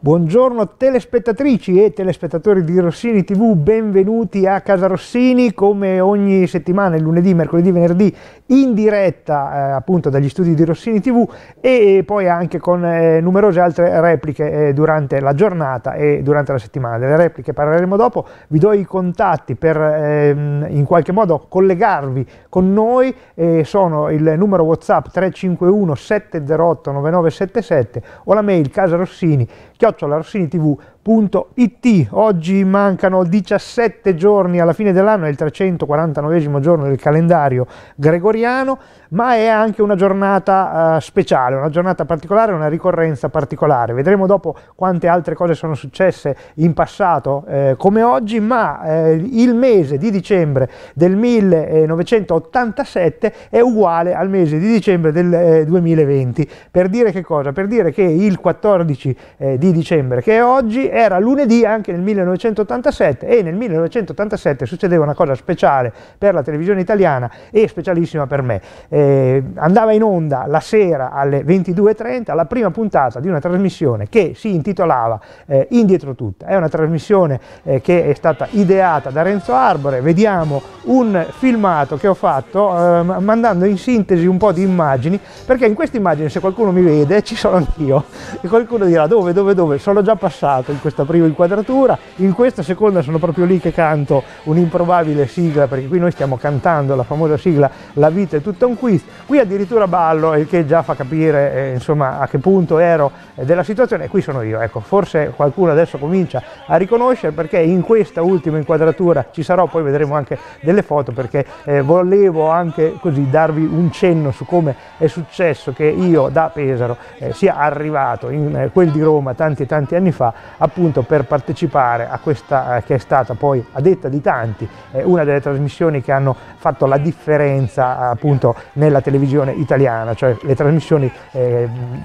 Buongiorno telespettatrici e telespettatori di Rossini TV, benvenuti a Casa Rossini come ogni settimana, lunedì, mercoledì, venerdì in diretta eh, appunto dagli studi di Rossini TV e, poi anche con eh, numerose altre repliche eh, durante la giornata e durante la settimana. Delle repliche parleremo dopo, vi do i contatti per ehm, in qualche modo collegarvi con noi, eh, sono il numero Whatsapp 351 708 9977 o la mail casarossini.com Chiocciola Rossini TV www.it. Oggi mancano 17 giorni alla fine dell'anno, è il 349 giorno del calendario gregoriano, ma è anche una giornata uh, speciale, una giornata particolare, una ricorrenza particolare. Vedremo dopo quante altre cose sono successe in passato eh, come oggi, ma eh, il mese di dicembre del 1987 è uguale al mese di dicembre del eh, 2020. Per dire che cosa? Per dire che il 14 eh, di dicembre, che è oggi, è era lunedì anche nel 1987 e nel 1987 succedeva una cosa speciale per la televisione italiana e specialissima per me. Eh, andava in onda la sera alle 22.30 la prima puntata di una trasmissione che si intitolava eh, Indietro tutta. È una trasmissione eh, che è stata ideata da Renzo Arbore, vediamo un filmato che ho fatto ehm, mandando in sintesi un po' di immagini perché in queste immagini se qualcuno mi vede ci sono anch'io e qualcuno dirà dove dove dove sono già passato in questa prima inquadratura, in questa seconda sono proprio lì che canto un'improbabile sigla, perché qui noi stiamo cantando la famosa sigla La vita è tutto un quiz, qui addirittura ballo, il che già fa capire eh, insomma, a che punto ero eh, della situazione, e qui sono io, ecco, forse qualcuno adesso comincia a riconoscere perché in questa ultima inquadratura ci sarò, poi vedremo anche delle foto perché eh, volevo anche così darvi un cenno su come è successo che io da Pesaro eh, sia arrivato in eh, quel di Roma tanti tanti anni fa appunto appunto per partecipare a questa eh, che è stata poi a detta di tanti eh, una delle trasmissioni che hanno fatto la differenza eh, appunto nella televisione italiana, cioè le trasmissioni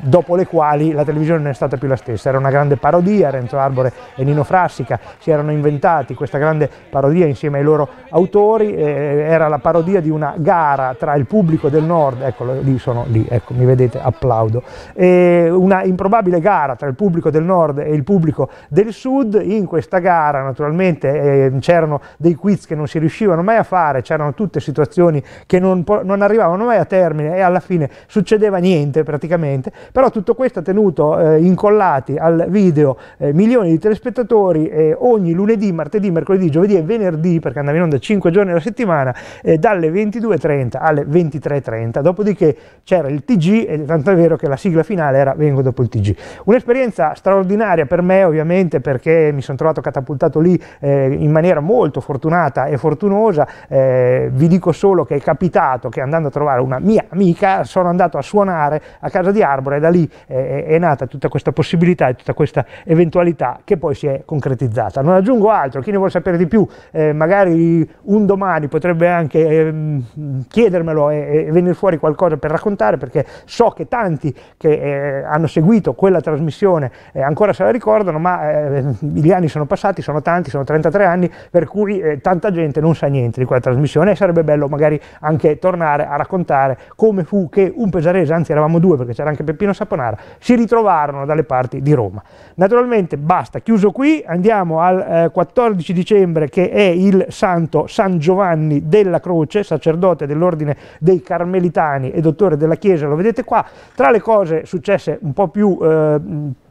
dopo le quali la televisione non è stata più la stessa, era una grande parodia, Renzo Arbore e Nino Frassica si erano inventati questa grande parodia insieme ai loro autori, era la parodia di una gara tra il pubblico del nord, eccolo lì sono lì, ecco mi vedete applaudo, una improbabile gara tra il pubblico del nord e il pubblico del sud, in questa gara naturalmente eh, c'erano dei quiz che non si riuscivano mai a fare, c'erano tutte situazioni che non, non, arrivavano mai a termine e alla fine succedeva niente praticamente, però tutto questo ha tenuto eh, incollati al video eh, milioni di telespettatori eh, ogni lunedì, martedì, mercoledì, giovedì e venerdì, perché andava in onda 5 giorni alla settimana, eh, dalle 22.30 alle 23.30, dopodiché c'era il TG, e tanto è vero che la sigla finale era Vengo dopo il TG. Un'esperienza straordinaria per me ovviamente ovviamente perché mi sono trovato catapultato lì eh, in maniera molto fortunata e fortunosa, eh, vi dico solo che è capitato che andando a trovare una mia amica sono andato a suonare a casa di Arbore e da lì eh, è nata tutta questa possibilità e tutta questa eventualità che poi si è concretizzata. Non aggiungo altro, chi ne vuole sapere di più eh, magari un domani potrebbe anche ehm, chiedermelo e, e, venire fuori qualcosa per raccontare perché so che tanti che eh, hanno seguito quella trasmissione eh, ancora se la ricordano, ma eh, gli anni sono passati, sono tanti, sono 33 anni, per cui eh, tanta gente non sa niente di quella trasmissione e sarebbe bello magari anche tornare a raccontare come fu che un pesarese, anzi eravamo due perché c'era anche Peppino Saponara, si ritrovarono dalle parti di Roma. Naturalmente basta, chiuso qui, andiamo al eh, 14 dicembre che è il santo San Giovanni della Croce, sacerdote dell'ordine dei Carmelitani e dottore della Chiesa, lo vedete qua, tra le cose successe un po' più eh,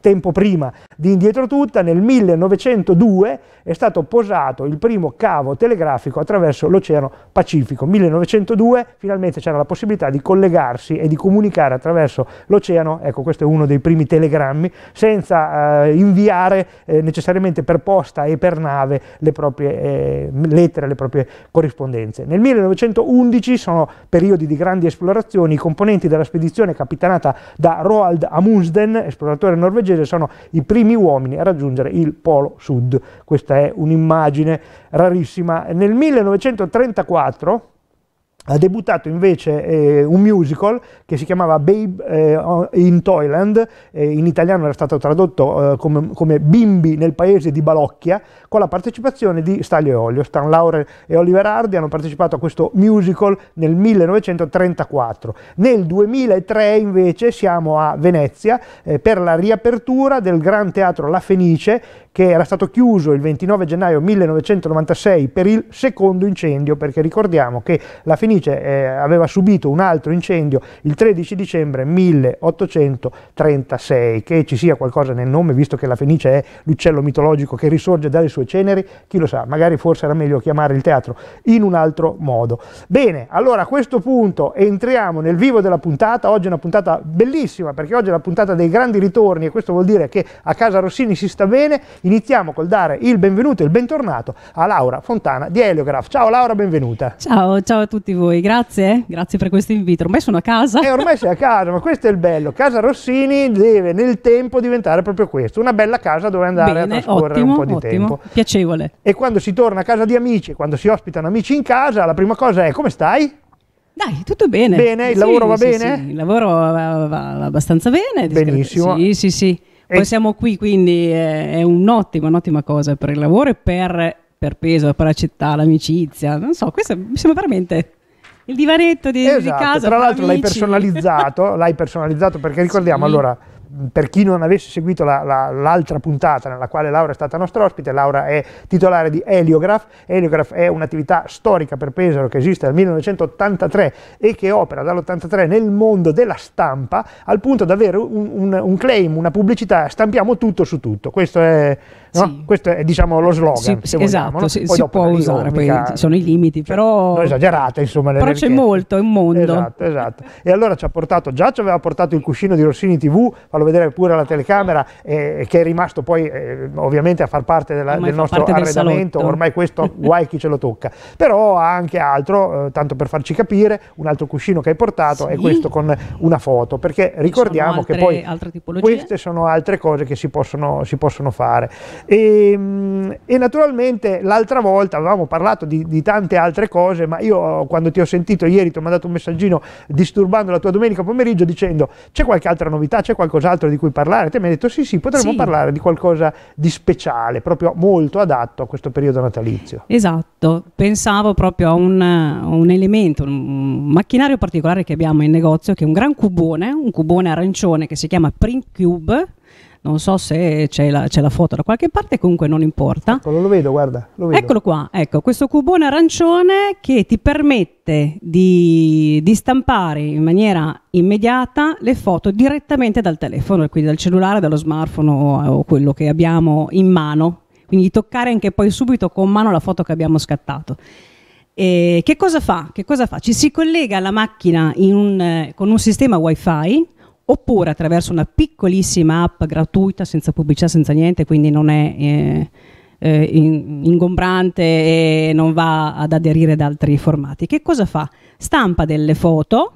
tempo prima di Indietro Tutta, nel 1902 è stato posato il primo cavo telegrafico attraverso l'Oceano Pacifico. 1902 finalmente c'era la possibilità di collegarsi e di comunicare attraverso l'oceano, ecco questo è uno dei primi telegrammi, senza eh, inviare eh, necessariamente per posta e per nave le proprie eh, lettere, le proprie corrispondenze. Nel 1911 sono periodi di grandi esplorazioni, i componenti della spedizione capitanata da Roald Amundsen, esploratore norvegese, norvegese sono i primi uomini a raggiungere il Polo Sud. Questa è un'immagine rarissima. Nel 1934 ha debuttato invece eh, un musical che si chiamava Babe eh, in Toyland, eh, in italiano era stato tradotto eh, come, come, Bimbi nel paese di Balocchia, con la partecipazione di Stanlio e Olio. Stan Laurel e Oliver Hardy hanno partecipato a questo musical nel 1934. Nel 2003 invece siamo a Venezia eh, per la riapertura del Gran Teatro La Fenice che era stato chiuso il 29 gennaio 1996 per il secondo incendio, perché ricordiamo che la Fenice Fenice eh, aveva subito un altro incendio il 13 dicembre 1836. Che ci sia qualcosa nel nome, visto che la Fenice è l'uccello mitologico che risorge dalle sue ceneri, chi lo sa, magari forse era meglio chiamare il teatro in un altro modo. Bene, allora a questo punto entriamo nel vivo della puntata. Oggi è una puntata bellissima perché oggi è la puntata dei grandi ritorni e questo vuol dire che a casa Rossini si sta bene. Iniziamo col dare il benvenuto e il bentornato a Laura Fontana di Heliograph. Ciao Laura, benvenuta. Ciao, ciao a tutti voi voi, grazie, eh. grazie per questo invito. Ormai sono a casa. E eh, ormai sei a casa, ma questo è il bello. Casa Rossini deve nel tempo diventare proprio questo, una bella casa dove andare Bene, a trascorrere ottimo, un po' di ottimo. tempo. Piacevole. E quando si torna a casa di amici, quando si ospitano amici in casa, la prima cosa è come stai? Dai, tutto bene. Bene, il sì, lavoro va sì, bene? Sì, il lavoro va, va abbastanza bene. Benissimo. Sì, sì, sì. Poi siamo qui, quindi eh, è un'ottima, un'ottima cosa per il lavoro e per, per peso, per la città, l'amicizia. Non so, questo mi sembra veramente il divanetto di, esatto. di casa. Tra l'altro l'hai personalizzato, l'hai personalizzato perché ricordiamo sì. allora per chi non avesse seguito la, la, l'altra puntata nella quale Laura è stata nostra ospite, Laura è titolare di Heliograph. Heliograph è un'attività storica per Pesaro che esiste dal 1983 e che opera dall'83 nel mondo della stampa al punto da avere un, un, un claim, una pubblicità, stampiamo tutto su tutto. Questo è No? Questo è diciamo, lo slogan. Sì, esatto, vogliamo, no? si, si può usare, poi sono i limiti, cioè, però... Non esagerate, insomma. però c'è molto, è un mondo. Esatto, esatto. E allora ci ha portato, già ci aveva portato il cuscino di Rossini TV, fallo vedere pure alla telecamera, eh, che è rimasto poi eh, ovviamente a far parte della, del nostro parte arredamento, del ormai questo guai chi ce lo tocca. Però ha anche altro, eh, tanto per farci capire, un altro cuscino che hai portato sì. è questo con una foto, perché ricordiamo altre, che poi queste sono altre cose che si possono, si possono fare. E, ehm, e naturalmente l'altra volta avevamo parlato di, di, tante altre cose, ma io quando ti ho sentito ieri ti ho mandato un messaggino disturbando la tua domenica pomeriggio dicendo c'è qualche altra novità, c'è qualcos'altro di cui parlare? Te mi hai detto sì, sì, potremmo sì. parlare di qualcosa di speciale, proprio molto adatto a questo periodo natalizio. Esatto, pensavo proprio a un, un elemento, un macchinario particolare che abbiamo in negozio che è un gran cubone, un cubone arancione che si chiama Print Cube non so se c'è la, c'è la, foto da qualche parte, comunque non importa. Eccolo, lo vedo, guarda. Lo vedo. Eccolo qua, ecco, questo cubone arancione che ti permette di, di stampare in maniera immediata le foto direttamente dal telefono, quindi dal cellulare, dallo smartphone o quello che abbiamo in mano, quindi toccare anche poi subito con mano la foto che abbiamo scattato. E che cosa fa? Che cosa fa? Ci si collega alla macchina un, eh, con un sistema wifi oppure attraverso una piccolissima app gratuita, senza pubblicità, senza niente, quindi non è eh, eh, ingombrante e non va ad aderire ad altri formati. Che cosa fa? Stampa delle foto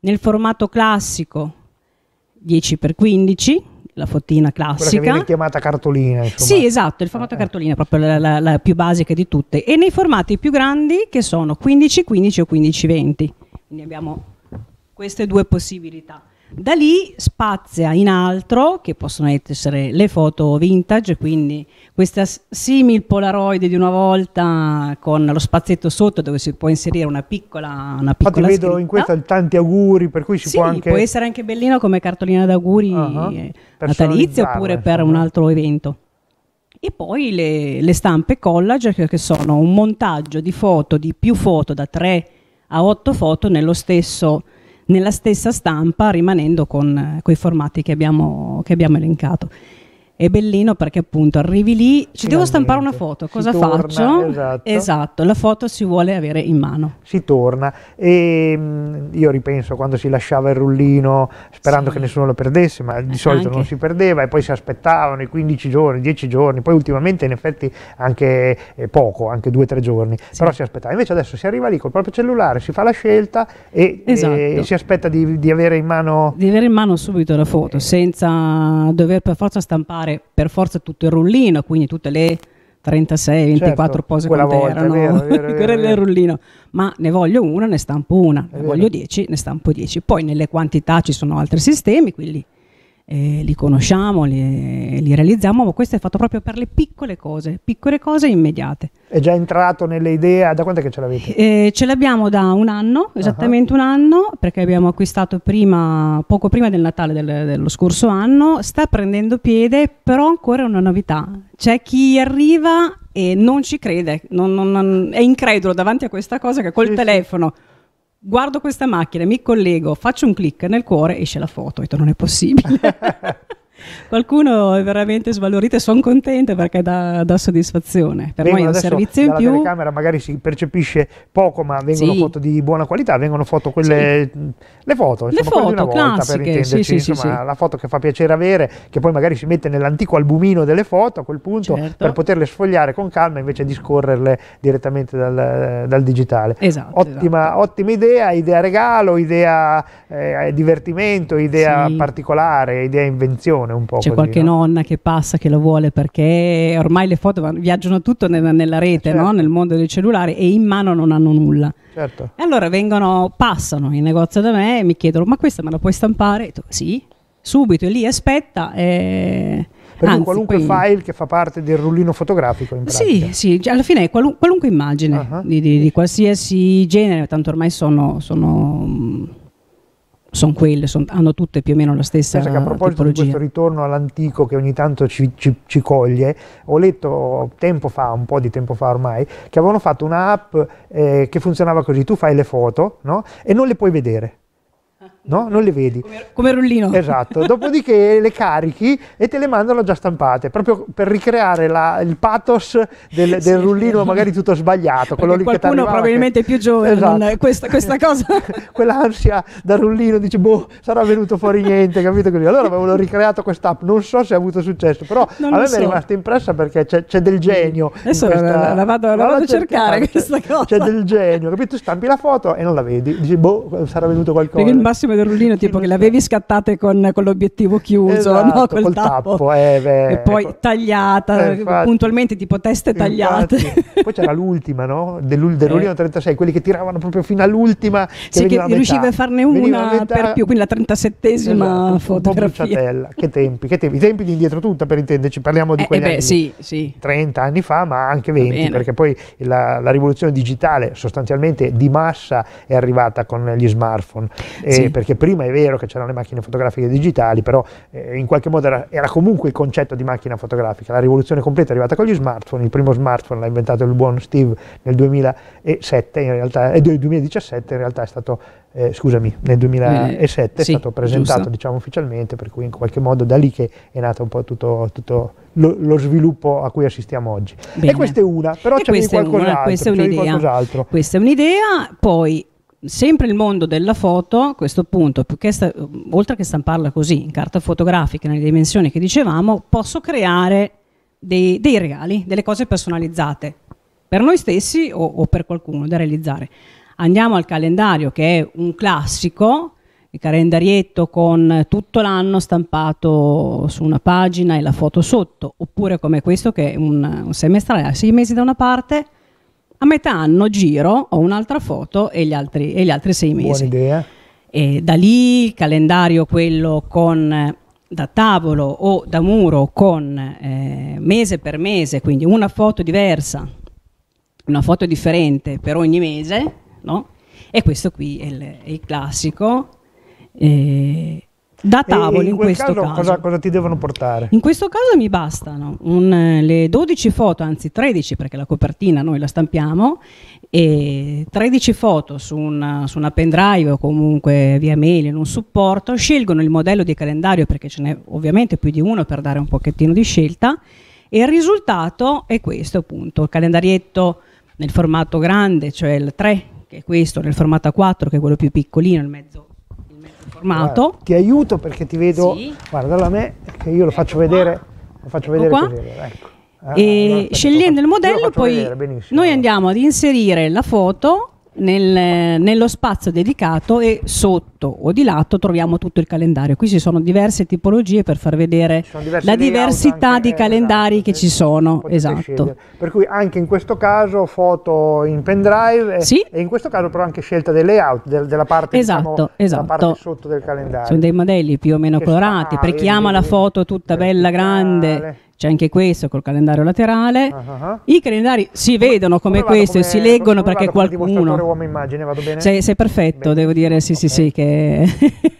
nel formato classico 10x15, la fottina classica. Quella che viene chiamata cartolina. Insomma. Sì, esatto, il formato eh. cartolina, proprio la, la, la, più basica di tutte. E nei formati più grandi che sono 15, x 15 o 15, x 20. Quindi abbiamo queste due possibilità. Da lì spazia in altro, che possono essere le foto vintage, quindi questa simil polaroid di una volta con lo spazietto sotto dove si può inserire una piccola, una piccola Infatti scritta. vedo in questa tanti auguri, per cui si sì, può anche... Sì, può essere anche bellino come cartolina d'auguri uh eh, -huh. Ah, ah. natalizia oppure per un altro evento. E poi le, le stampe collage, che sono un montaggio di foto, di più foto, da 3 a 8 foto nello stesso nella stessa stampa rimanendo con eh, quei formati che abbiamo, che abbiamo elencato. È bellino perché appunto arrivi lì, ci Finalmente. devo stampare una foto, cosa si faccio? esatto. esatto. la foto si vuole avere in mano. Si torna e mm, io ripenso quando si lasciava il rullino sperando sì. che nessuno lo perdesse, ma di eh, solito anche. non si perdeva e poi si aspettavano i 15 giorni, i 10 giorni, poi ultimamente in effetti anche eh, poco, anche 2-3 giorni, sì. però si aspettava. Invece adesso si arriva lì col proprio cellulare, si fa la scelta e, esatto. e si aspetta di, di avere in mano... Di avere in mano subito la foto, eh. senza dover per forza stampare fare per forza tutto il rullino, quindi tutte le 36, 24 certo, pose quante volta, erano, vero, vero, vero, vero, rullino, ma ne voglio una, ne stampo una, è ne voglio 10, ne stampo 10. Poi nelle quantità ci sono altri sistemi, quindi eh, li conosciamo, li, li, realizziamo, ma questo è fatto proprio per le piccole cose, piccole cose immediate. È già entrato nelle idee, da quando è che ce l'avete? Eh, ce l'abbiamo da un anno, esattamente uh -huh. un anno, perché abbiamo acquistato prima, poco prima del Natale del, dello scorso anno, sta prendendo piede, però ancora è una novità. C'è chi arriva e non ci crede, non, non, non, è incredulo davanti a questa cosa che col sì, telefono... Sì guardo questa macchina, mi collego, faccio un clic nel cuore, esce la foto, ho detto non è possibile. Qualcuno è veramente svalorito e sono contenta perché dà, dà soddisfazione. Per vengono noi è un servizio in più. La telecamera magari si percepisce poco, ma vengono sì. foto di buona qualità, vengono foto quelle sì. le foto, insomma, le foto, una volta classiche. per intenderci, sì, insomma, la foto che fa piacere avere, che poi magari si mette nell'antico albumino delle foto a quel punto certo. per poterle sfogliare con calma invece di scorrerle direttamente dal, dal digitale. Esatto, esatto. ottima, esatto. ottima, idea, idea regalo, idea eh, divertimento, idea particolare, idea invenzione un po'. C'è così, qualche no? nonna che passa, che lo vuole perché ormai le foto viaggiano tutto nella, nella rete, certo. no? nel mondo dei cellulari e in mano non hanno nulla. Certo. E allora vengono, passano in negozio da me e mi chiedono ma questa me la puoi stampare? Dico, sì, subito e lì aspetta. E... Per Anzi, qualunque quindi... file che fa parte del rullino fotografico. sì, sì, cioè, alla fine è qualun- qualunque immagine uh-huh. di, di, di, qualsiasi genere, tanto ormai sono, sono mm, sono quelle, son, hanno tutte più o meno la stessa Pensa a proposito tipologia. di questo ritorno all'antico che ogni tanto ci, ci, ci, coglie, ho letto tempo fa, un po' di tempo fa ormai, che avevano fatto un'app eh, che funzionava così, tu fai le foto no? e non le puoi vedere no? Non le vedi. Come, come rullino. Esatto, dopodiché le carichi e te le mandano già stampate, proprio per ricreare la, il pathos del, del sì, rullino sì. magari tutto sbagliato. Perché quello lì qualcuno che arrivava, probabilmente che... più giovane, esatto. questa, questa, cosa. Quell'ansia da rullino, dice boh, sarà venuto fuori niente, capito così. Allora avevano ricreato questa app, non so se ha avuto successo, però non a me so. è rimasta impressa perché c'è, del genio. Adesso questa... la, la, vado, la, vado, a cercare, questa cosa. C'è del genio, capito? Stampi la foto e non la vedi, dici boh, sarà venuto qualcosa. Perché il massimo del rullino, tipo che le avevi scattate con, con l'obiettivo chiuso, esatto, no? col, col tappo, tappo eh, beh, e poi col... Ecco. tagliata, eh, puntualmente tipo teste tagliate. Infatti. Poi c'era l'ultima, no? Del, del eh. rullino 36, quelli che tiravano proprio fino all'ultima. Che sì, che riusciva a farne una a per più, quindi la 37esima esatto, fotografia. che tempi, che tempi, i tempi di indietro tutta per intenderci, parliamo di eh, eh quegli eh sì, sì. 30 anni fa, ma anche 20, perché poi la, la rivoluzione digitale sostanzialmente di massa è arrivata con gli smartphone. Sì perché prima è vero che c'erano le macchine fotografiche digitali, però eh, in qualche modo era, era, comunque il concetto di macchina fotografica. La rivoluzione completa è arrivata con gli smartphone, il primo smartphone l'ha inventato il buon Steve nel 2007, in realtà, eh, 2017 in realtà è stato, eh, scusami, nel 2007 è sì, stato presentato diciamo, ufficialmente, per cui in qualche modo da lì che è nato un po' tutto, tutto lo, lo, sviluppo a cui assistiamo oggi. Bene. E questa è una, però c'è un'idea. Qualcos'altro. Questa è un'idea, poi sempre il mondo della foto, a questo punto, sta, oltre che stamparla così, in carta fotografica, nelle dimensioni che dicevamo, posso creare dei, dei regali, delle cose personalizzate, per noi stessi o, o per qualcuno da realizzare. Andiamo al calendario, che è un classico, il calendarietto con tutto l'anno stampato su una pagina e la foto sotto, oppure come questo che è un, un semestrale, ha sei mesi da una parte, a metà anno giro, ho un'altra foto e gli altri, e gli altri sei mesi. Buona idea. E da lì il calendario quello con da tavolo o da muro con eh, mese per mese, quindi una foto diversa, una foto differente per ogni mese, no? E questo qui è il, è il classico. Eh, da tavolo in questo caso, caso. Cosa, cosa, ti devono portare? In questo caso mi bastano un, eh, le 12 foto, anzi 13 perché la copertina noi la stampiamo, e 13 foto su una, su una pendrive o comunque via mail in un supporto, scelgono il modello di calendario perché ce n'è ovviamente più di uno per dare un pochettino di scelta e il risultato è questo appunto, il calendarietto nel formato grande, cioè il 3 che è questo, nel formato 4 che è quello più piccolino, il mezzo formato. Guarda, ti aiuto perché ti vedo, sì. guarda da me, che io lo faccio ecco vedere, lo faccio vedere ecco così, ecco. e ah, scegliendo il modello poi vedere, noi andiamo ad inserire la foto nel, nello spazio dedicato e sotto o di lato troviamo tutto il calendario. Qui ci sono diverse tipologie per far vedere la diversità di eh, calendari esatto, che ci sono. Esatto. Scegliere. Per cui anche in questo caso foto in pendrive sì. e, in questo caso però anche scelta del layout del, della, parte, esatto, diciamo, esatto. parte esatto. sotto del calendario. Sono dei modelli più o meno che colorati, perché chiama la foto tutta bella grande c'è anche questo col calendario laterale. Uh-huh. I calendari si vedono come, come questo come, e si leggono perché qualcuno. Come immagine, vado bene? Sei, sei perfetto, bene. devo dire, sì, okay. sì, sì, che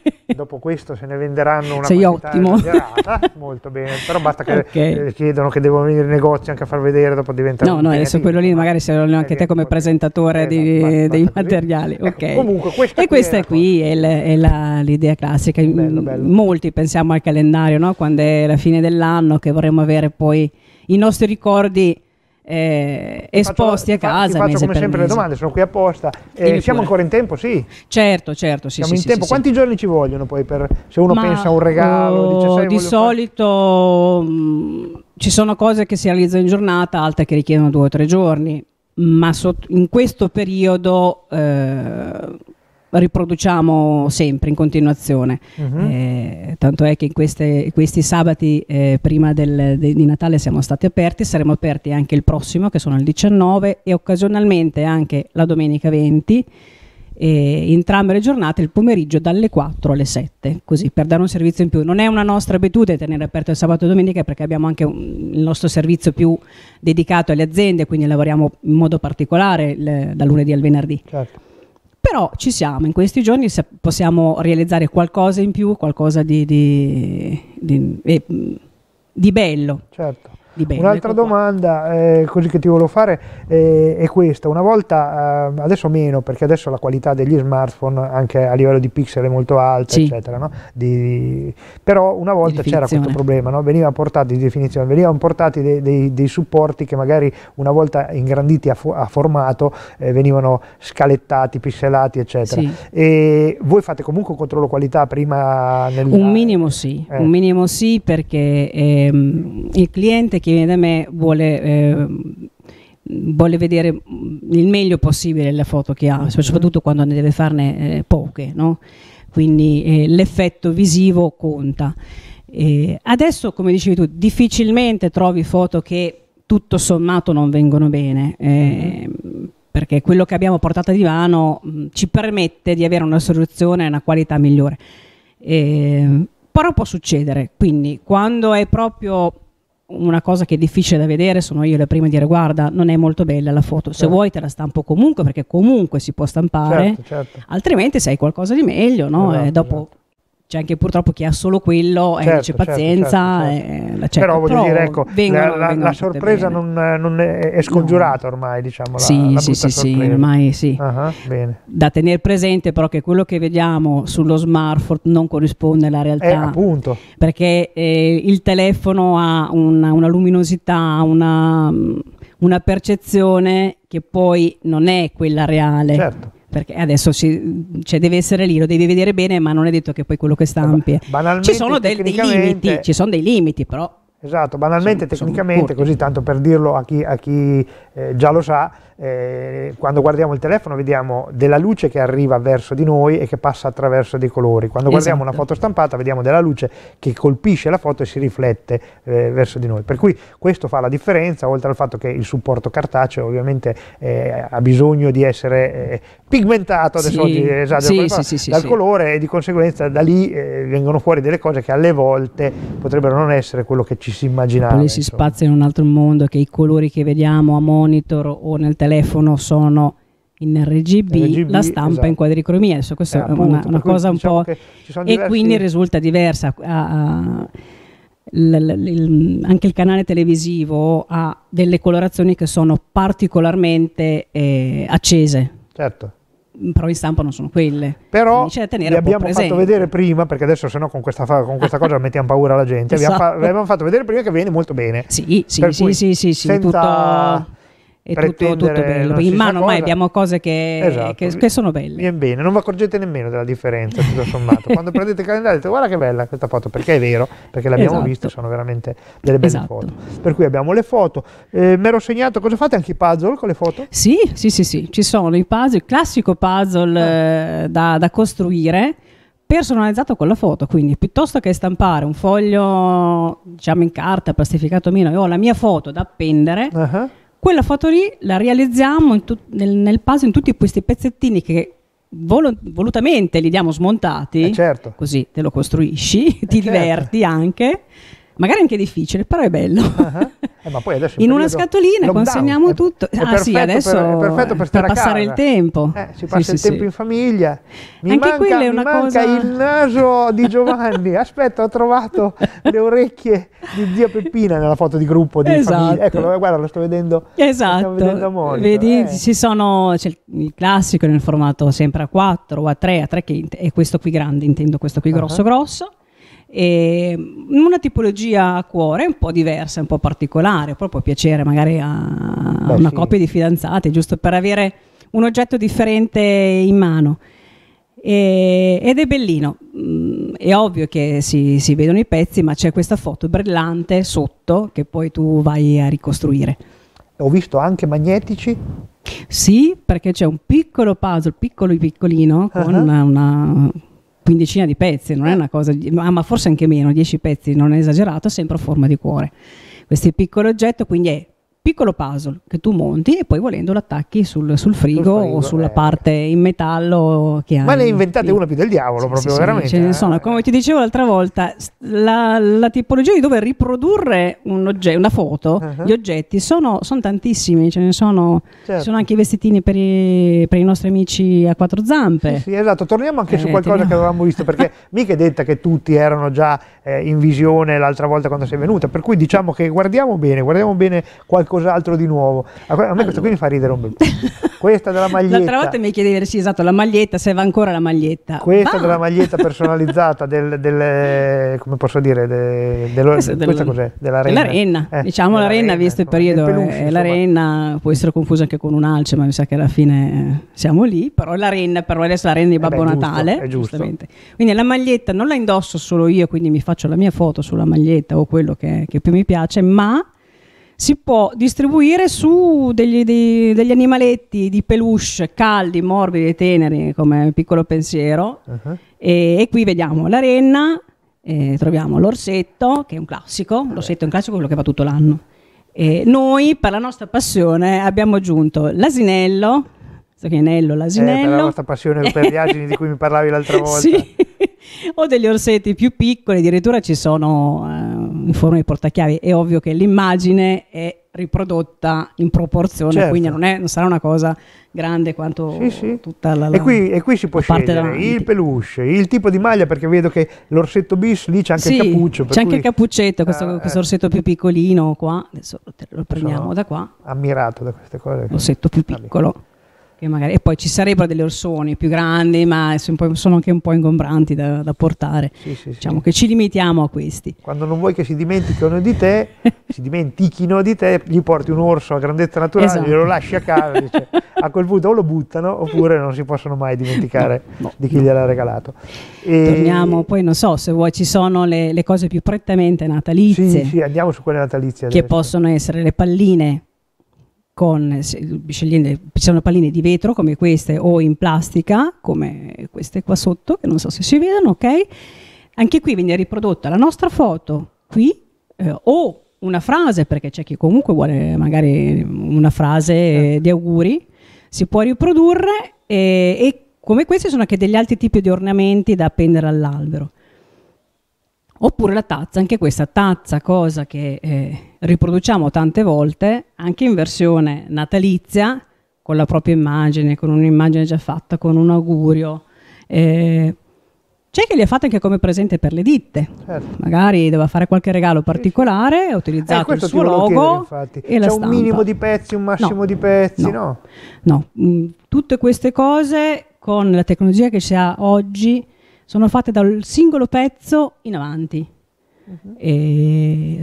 dopo questo se ne venderanno una Sei ottimo. molto bene, però basta che okay. Eh, chiedano che devono venire in negozio anche a far vedere, dopo diventano... No, no, adesso quello lì magari se lo eh, anche eh, te come presentatore eh, di, esatto, basta, dei basta materiali. Così. Ecco, comunque questa e questa è qui è, è l'idea classica, bello, bello. molti pensiamo al calendario, no? quando è la fine dell'anno che vorremmo avere poi i nostri ricordi eh, esposti faccio, a casa. Ti faccio come sempre mese. le domande, sono qui apposta. Eh, siamo pure. ancora in tempo, sì. Certo, certo, sì, Siamo sì, in tempo. Quanti giorni ci vogliono poi per, se uno Ma, pensa a un regalo? Oh, dice, di solito mh, mm, ci sono cose che si realizzano in giornata, altre che richiedono due o tre giorni ma in questo periodo eh, riproduciamo sempre in continuazione. Uh-huh. Eh, tanto è che in queste, questi sabati eh, prima del, de, di Natale siamo stati aperti, saremo aperti anche il prossimo che sono il 19 e occasionalmente anche la domenica 20 e entrambe le giornate il pomeriggio dalle 4 alle 7 così per dare un servizio in più non è una nostra abitudine tenere aperto il sabato e domenica perché abbiamo anche un, il nostro servizio più dedicato alle aziende quindi lavoriamo in modo particolare il, da lunedì al venerdì certo però ci siamo, in questi giorni possiamo realizzare qualcosa in più, qualcosa di, di, di, di bello. Certo. Bene, Un'altra ecco domanda eh, così che ti volevo fare eh, è questa, una volta, eh, adesso meno perché adesso la qualità degli smartphone anche a livello di pixel è molto alta, sì. eccetera, no? di, però una volta c'era questo problema, no? venivano portati di definizione, venivano portati dei, dei, dei, supporti che magari una volta ingranditi a, fo- a formato eh, venivano scalettati, pixelati, eccetera. Sì. E voi fate comunque un controllo qualità prima? Nel, un minimo sì, eh. un minimo sì perché ehm, il cliente chi viene da me vuole, eh, vuole vedere il meglio possibile la foto che ha, mhm. soprattutto quando ne deve farne eh, poche, no? quindi eh, l'effetto visivo conta. Eh, adesso, come dicevi tu, difficilmente trovi foto che tutto sommato non vengono bene. Eh, perché quello che abbiamo portato di mano mh, mm, ci permette di avere una soluzione e una qualità migliore. Eh, però può succedere, quindi quando è proprio una cosa che è difficile da vedere sono io le prime a dire guarda non è molto bella la foto certo. se vuoi te la stampo comunque perché comunque si può stampare certo, certo. altrimenti se hai qualcosa di meglio no? Esatto, e dopo esatto c'è cioè, anche purtroppo chi ha solo quello eh, certo, dice certo, certo, pazienza. Certo, eh, certo, e Però voglio dire, ecco, vengono, la, vengono la, sorpresa non, eh, non, è scongiurata no. ormai, diciamo. Sì, la, sì, sì, sì, ormai sì. Uh-huh, da tenere presente però che quello che vediamo sullo smartphone non corrisponde alla realtà. Eh, appunto. Perché eh, il telefono ha una, una luminosità, una, una percezione che poi non è quella reale. Certo perché adesso ci, cioè deve essere lì, lo devi vedere bene, ma non è detto che poi quello che stampi. Ci sono del, dei limiti, ci sono dei limiti, però Esatto, banalmente, sono, tecnicamente, sono così tanto per dirlo a chi, a chi eh, già lo sa, eh, quando guardiamo il telefono vediamo della luce che arriva verso di noi e che passa attraverso dei colori. Quando guardiamo una esatto. foto stampata vediamo della luce che colpisce la foto e si riflette eh, verso di noi. Per cui questo fa la differenza, oltre al fatto che il supporto cartaceo ovviamente eh, ha bisogno di essere eh, pigmentato, adesso sì. oggi eh, esagero, sì, sì, sì, dal colore e di conseguenza da lì eh, vengono fuori delle cose che alle volte potrebbero non essere quello che ci si immaginava. Poi si spazia in un altro mondo che i colori che vediamo a monitor o nel telefono telefono sono in RGB, RGB la stampa esatto. in quadricromia. Adesso questa eh, è una, una cosa diciamo un po'... E quindi risulta diversa. Ah, ah, l, l, il, anche il canale televisivo ha delle colorazioni che sono particolarmente eh, accese. Certo. Però in stampa non sono quelle. Però vi abbiamo fatto vedere prima, perché adesso sennò con questa, con questa cosa mettiamo paura alla gente, esatto. abbiamo, fa, abbiamo fatto vedere prima che viene molto bene. Sì, sì, per sì, sì, sì, sì, senza... tutto è tutto, tutto bello. In mano ormai abbiamo cose che, esatto, che, che sono belle. Viene bene, non vi accorgete nemmeno della differenza, tutto sommato. Quando prendete il calendario dite guarda che bella questa foto, perché è vero, perché l'abbiamo esatto. vista, sono veramente delle belle esatto. foto. Per cui abbiamo le foto. Eh, mi ero segnato, cosa fate anche i puzzle con le foto? Sì, sì, sì, sì, ci sono i puzzle, il classico puzzle ah. eh. da, da costruire personalizzato con la foto, quindi piuttosto che stampare un foglio diciamo in carta plastificato meno e ho la mia foto da appendere, uh-huh quella foto lì la realizziamo tut, nel, nel puzzle in tutti questi pezzettini che vol, volutamente li diamo smontati, eh certo. così te lo costruisci, eh ti certo. diverti anche magari anche difficile, però è bello. Uh-huh. Eh, ma poi adesso in una scatolina lockdown. consegniamo tutto. È ah sì, adesso per, è perfetto per, per passare il tempo. Eh, si passa sì, il sì, tempo sì. in famiglia. Mi anche manca, quella è una cosa... manca il naso di Giovanni. Aspetta, ho trovato le orecchie di zia Peppina nella foto di gruppo di esatto. famiglia. Eccolo, guarda, lo sto vedendo. Esatto. Lo vedendo molto, Vedi, eh. ci sono c'è il classico nel formato sempre a 4 o a 3, a 3 che, e questo qui grande intendo questo qui grosso ah, uh-huh. grosso e ehm, una tipologia a cuore un po' diversa, un po' particolare, proprio piacere magari a Beh, una sì. coppia di fidanzate, giusto per avere un oggetto differente in mano. E, ed è bellino, mm, è ovvio che si, si vedono i pezzi, ma c'è questa foto brillante sotto che poi tu vai a ricostruire. Ho visto anche magnetici, sì, perché c'è un piccolo puzzle, piccolo e piccolino, con uh-huh. una quindicina di pezzi, non è una cosa, ma forse anche meno, dieci pezzi, non è esagerato, sempre a forma di cuore. Questo piccolo oggetto quindi è piccolo puzzle che tu monti e poi volendo l'attacchi sul, sul, frigo, sul frigo, o sulla eh. parte in metallo che hai. Ma ne inventate una più del diavolo, sì, proprio sì, veramente. Ce ne eh. sono, come ti dicevo l'altra volta, la, la tipologia di dove riprodurre un oggetto, una foto, uh-huh. gli oggetti sono, sono, tantissimi, ce ne sono, certo. sono anche i vestitini per i, per i, nostri amici a quattro zampe. Sì, esatto, torniamo anche eh, su qualcosa teniamo. che avevamo visto, perché mica è detta che tutti erano già eh, in visione l'altra volta quando sei venuta, per cui diciamo che guardiamo bene, guardiamo bene qualcosa qualcos'altro di nuovo. A me allora. questo qui mi fa ridere un bel po'. Questa della maglietta. L'altra volta mi chiedevi, sì, esatto, la maglietta, se va ancora la maglietta. Questa Va. della maglietta personalizzata del, del eh, come posso dire, de, dello, questa, del, questa cos'è? Della renna. renna. Eh, diciamo la renna, visto il periodo, eh, peluche, la renna può essere confusa anche con un alce, ma mi sa che alla fine eh, siamo lì, però la renna, però adesso la renna di Babbo beh, Natale. Giusto, giustamente. Quindi la maglietta non la indosso solo io, quindi mi faccio la mia foto sulla maglietta o quello che, che più mi piace, ma si può distribuire su degli, dei, degli animaletti di peluche caldi, morbidi e teneri, come piccolo pensiero. Uh-huh. E, e, qui vediamo la renna, troviamo l'orsetto, che è un classico, l'orsetto è un classico quello che va tutto l'anno. E noi, per la nostra passione, abbiamo aggiunto l'asinello, questo che l'asinello, l'asinello. Eh, per la nostra passione per gli asini di cui mi parlavi l'altra volta. Sì. o degli orsetti più piccoli, addirittura ci sono eh, in forma di portachiavi. È ovvio che l'immagine è riprodotta in proporzione, certo. quindi non, è, non, sarà una cosa grande quanto sì, sì. tutta la, la, e, qui, e qui si può scegliere davanti. il peluche, il tipo di maglia, perché vedo che l'orsetto bis lì c'è anche sì, il cappuccio. C'è anche il cappuccetto, questo, eh, questo, eh. orsetto più piccolino qua, adesso lo prendiamo da qua. Ammirato da queste cose. L'orsetto più piccolo. Vabbè che Magari, e poi ci sarebbero delle orsoni più grandi, ma sono anche un po' ingombranti da, da portare. Sì, sì, diciamo sì. che ci limitiamo a questi. Quando non vuoi che si dimentichino di te, si dimentichino di te, gli porti un orso a grandezza naturale, esatto. glielo lasci a casa. Dice, a quel punto o lo buttano oppure non si possono mai dimenticare no, no, di chi no. gliel'ha regalato. E... Torniamo, poi non so se vuoi, ci sono le, le cose più prettamente natalizie. Sì, sì, andiamo su quelle natalizie. Che adesso. possono essere le palline con, scegliendo, ci sono palline di vetro come queste o in plastica come queste qua sotto, che non so se si vedono, ok? Anche qui viene riprodotta la nostra foto qui eh, o una frase, perché c'è chi comunque vuole magari una frase eh, di auguri, si può riprodurre eh, e come questi sono anche degli altri tipi di ornamenti da appendere all'albero. Oppure la tazza, anche questa tazza, cosa che eh, riproduciamo tante volte anche in versione natalizia con la propria immagine, con un'immagine già fatta, con un augurio. Eh, c'è chi li ha fatti anche come presente per le ditte, certo. magari doveva fare qualche regalo particolare, ha utilizzato eh, il suo logo chiedere, e C'è la stampa. un minimo di pezzi, un massimo no, di pezzi, no? No, no. Mm, tutte queste cose con la tecnologia che si ha oggi sono fatte dal singolo pezzo in avanti. Uh -huh. e,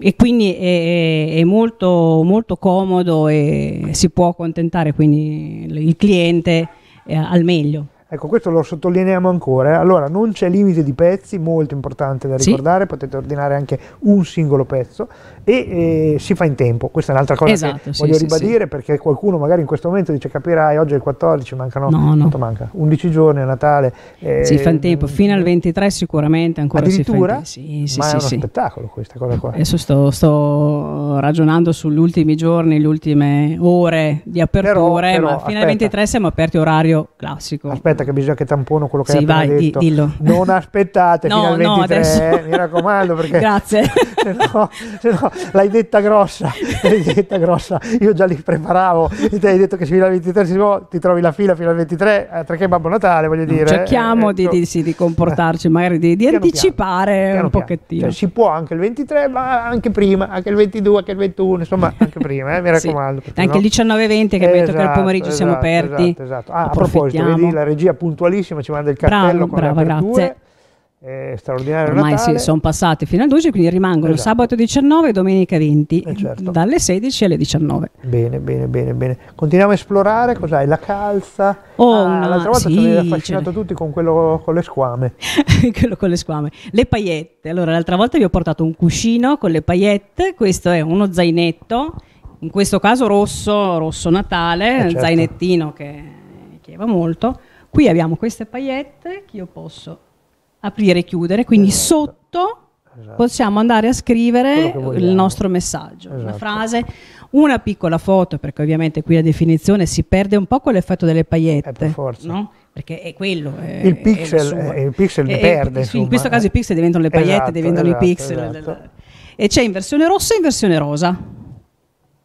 e, quindi è, è molto, molto, comodo e si può accontentare quindi il cliente eh, al meglio. Ecco, questo lo sottolineiamo ancora. Eh. Allora, non c'è limite di pezzi, molto importante da ricordare, sì. potete ordinare anche un singolo pezzo e eh, si fa in tempo. Questa è un'altra cosa esatto, che sì, voglio sì, ribadire sì. perché qualcuno magari in questo momento dice capirai, oggi è il 14, mancano no, no. Manca? 11 giorni a Natale. Eh, si fa in tempo, fino al 23 eh, sicuramente ancora si fa in tempo. Sì, sì, ma è uno spettacolo questa cosa qua. Adesso sto, sto ragionando sugli ultimi giorni, le ultime ore di apertura. però, però, ma fino al 23 siamo aperti orario classico. Aspetta che bisogna che tampono quello che sì, hai vai, detto. vai, dillo. Non aspettate no, fino al 23, no, eh, mi raccomando perché Grazie. se no, se no l'hai detta grossa, l'hai detta grossa, io già li preparavo, e hai detto che fino al 23 si può, ti trovi la fila fino al 23, eh, perché Babbo Natale voglio dire. Cerchiamo eh, ecco. di, sì, di, comportarci, magari di, di anticipare piano, piano, un pochettino. Cioè, si può anche il 23, ma anche prima, anche il 22, anche il 21, insomma anche prima, eh, mi raccomando. Sì. Anche il 19-20 che esatto, detto che al esatto, pomeriggio esatto, siamo aperti. Esatto, esatto. Ah, a proposito, vedi la regia puntualissima ci manda il cartello bravo, con brava, grazie eh, straordinario Ormai Natale. Sì, sono passate fino al 12, quindi rimangono esatto. sabato 19 e domenica 20, eh certo. dalle 16 alle 19. Bene, bene, bene, bene. Continuiamo a esplorare, cos'hai? La calza? Oh, ah, una... L'altra volta sì, ci avete affascinato tutti con quello con le squame. quello con le squame. Le paillette, allora l'altra volta vi ho portato un cuscino con le paillette, questo è uno zainetto, in questo caso rosso, rosso Natale, eh certo. zainettino che, che va molto. Qui abbiamo queste paillette che io posso aprire e chiudere, quindi esatto. sotto esatto. possiamo andare a scrivere il nostro messaggio, esatto. una frase, una piccola foto, perché ovviamente qui la definizione si perde un po' con l'effetto delle pagliette, eh, per no? perché è quello. È, il, pixel, è il, eh, il, pixel, è, eh, perde. Insomma. In questo eh. caso i pixel diventano le esatto, pagliette, diventano i esatto, pixel. Del, esatto. e c'è in versione rossa e in versione rosa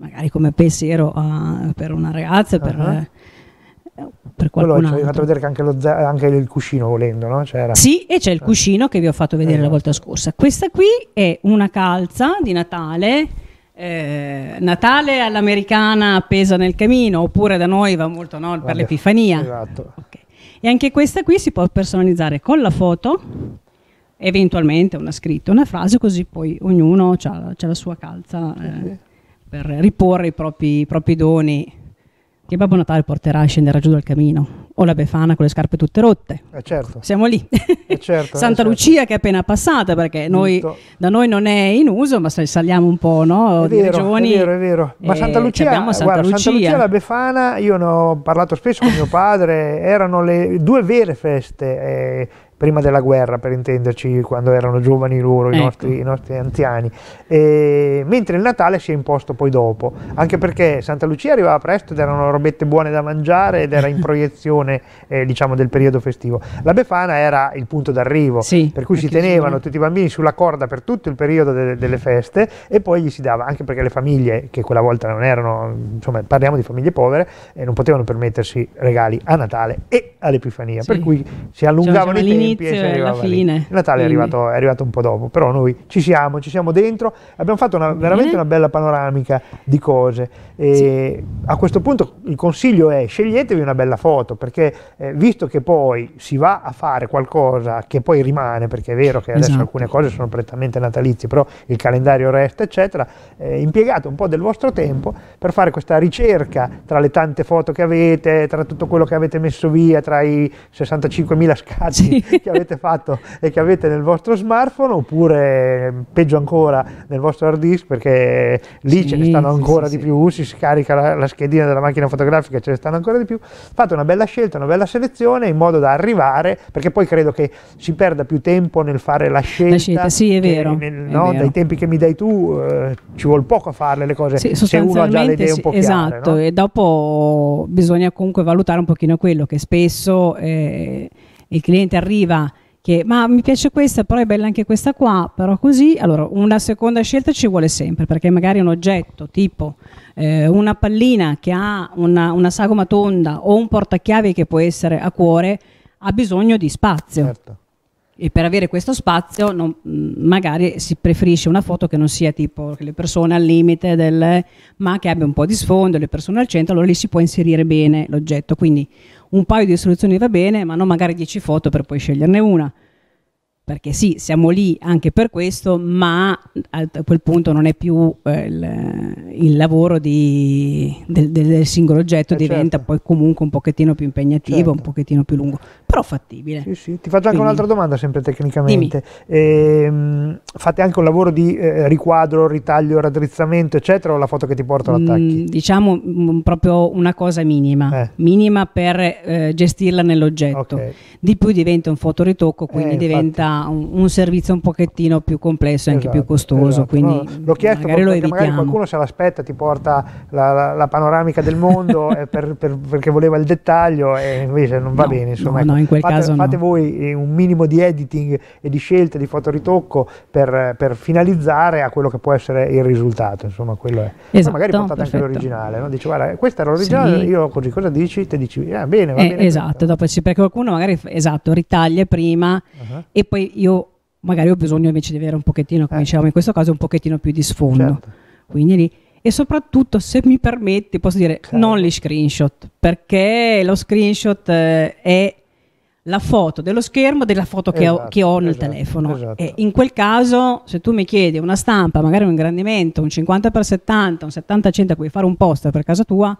magari come pensiero uh, per una ragazza, per, uh per qualcun Quello, ci avete fatto vedere anche, lo, anche il cuscino volendo, no? C'era. Sì, e c'è il eh. cuscino che vi ho fatto vedere eh, la volta scorsa. Questa qui è una calza di Natale. Eh, Natale all'americana appesa nel camino, oppure da noi va molto no, per Vabbè, l'Epifania. Esatto. Okay. E anche questa qui si può personalizzare con la foto, eventualmente una scritta, una frase, così poi ognuno ha la sua calza eh, per riporre i propri, i propri doni che Babbo Natale porterà a scendere giù dal camino? O la Befana con le scarpe tutte rotte. Eh certo. Siamo lì. Eh certo, eh, Santa eh Lucia certo. che è appena passata, perché noi, da noi non è in uso, ma saliamo un po' no, è di vero, regioni. È vero, è vero. Ma eh, Santa Lucia, Santa, guarda, Lucia. Santa Lucia e la Befana, io ne ho parlato spesso con mio padre, erano le due vere feste eh, prima della guerra per intenderci quando erano giovani loro, ecco. i, nostri, i, nostri, anziani, e, mentre il Natale si è imposto poi dopo, anche perché Santa Lucia arrivava presto ed erano robette buone da mangiare ed era in proiezione eh, diciamo del periodo festivo. La Befana era il punto d'arrivo, sì, per cui si tenevano sì. tutti i bambini sulla corda per tutto il periodo de- delle feste e poi gli si dava, anche perché le famiglie che quella volta non erano, insomma parliamo di famiglie povere, eh, non potevano permettersi regali a Natale e all'Epifania, sì. per cui si allungavano i tempi dall'inizio e alla fine. Lì. Il Natale è arrivato, è arrivato, un po' dopo, però noi ci siamo, ci siamo dentro, abbiamo fatto una, veramente una bella panoramica di cose. Sì. A questo punto il consiglio è sceglietevi una bella foto, perché eh, visto che poi si va a fare qualcosa che poi rimane, perché è vero che adesso esatto. alcune cose sono prettamente natalizie, però il calendario resta, eccetera, eh, impiegate un po' del vostro tempo per fare questa ricerca tra le tante foto che avete, tra tutto quello che avete messo via, tra i 65.000 scatti sì. che avete fatto e che avete nel vostro smartphone, oppure eh, peggio ancora nel vostro hard disk, perché lì sì, ce ne stanno ancora di più, si scarica la, la schedina della macchina fotografica, ce ne stanno ancora di più, fate una bella scelta, una bella selezione in modo da arrivare, perché poi credo che si perda più tempo nel fare la scelta, la scelta sì è vero, nel, no, vero. dai tempi che mi dai tu eh, ci vuole poco a farle le cose, sì, se uno ha già le idee sì, un po' esatto, Esatto, no? e dopo bisogna comunque valutare un pochino quello che spesso eh, il cliente arriva che ma mi piace questa, però è bella anche questa qua, però così, allora una seconda scelta ci vuole sempre, perché magari un oggetto tipo eh, una pallina che ha una, una, sagoma tonda o un portachiavi che può essere a cuore, ha bisogno di spazio. Certo. E per avere questo spazio non, magari si preferisce una foto che non sia tipo le persone al limite, del, ma che abbia un po' di sfondo, le persone al centro, allora lì si può inserire bene l'oggetto. Quindi un paio di soluzioni va bene, ma non magari 10 foto per poi sceglierne una perché sì, siamo lì anche per questo, ma a quel punto non è più eh, il, il, lavoro di, del, del, singolo oggetto, eh certo. diventa certo. poi comunque un pochettino più impegnativo, certo. un pochettino più lungo, però fattibile. Sì, sì. Ti faccio anche Quindi. un'altra domanda, sempre tecnicamente. Ehm, fate anche un lavoro di eh, riquadro, ritaglio, raddrizzamento, eccetera, o la foto che ti porta l'attacchi? Mm, diciamo m- mm, proprio una cosa minima, eh. minima per eh, gestirla nell'oggetto. Okay. Di più diventa un fotoritocco, quindi eh, diventa un, un, servizio un pochettino più complesso e esatto, anche più esatto, costoso. Esatto. Quindi no, l'ho chiesto magari perché magari qualcuno se l'aspetta, ti porta la, la, la panoramica del mondo eh, per, per, perché voleva il dettaglio e invece non va no, bene. Insomma, no, ecco. fate, fate voi eh, un minimo di editing e di scelte di fotoritocco per, per, finalizzare a quello che può essere il risultato. Insomma, quello è. Esatto, magari portate perfetto. anche l'originale. No? Dici, guarda, questo era l'originale, sì. io così cosa dici? Te dici, ah, bene, va eh, bene. Esatto, dopo perché qualcuno magari esatto, ritaglia prima uh-huh. e poi io magari ho bisogno invece di avere un pochettino, come eh. dicevamo in questo caso, un pochettino più di sfondo. Certo. Quindi lì e soprattutto se mi permetti posso dire certo. non gli screenshot perché lo screenshot eh, è la foto dello schermo della foto esatto, che, ho, esatto, che ho, nel esatto, telefono esatto. e in quel caso se tu mi chiedi una stampa magari un ingrandimento un 50x70 un 70x100 puoi fare un poster per casa tua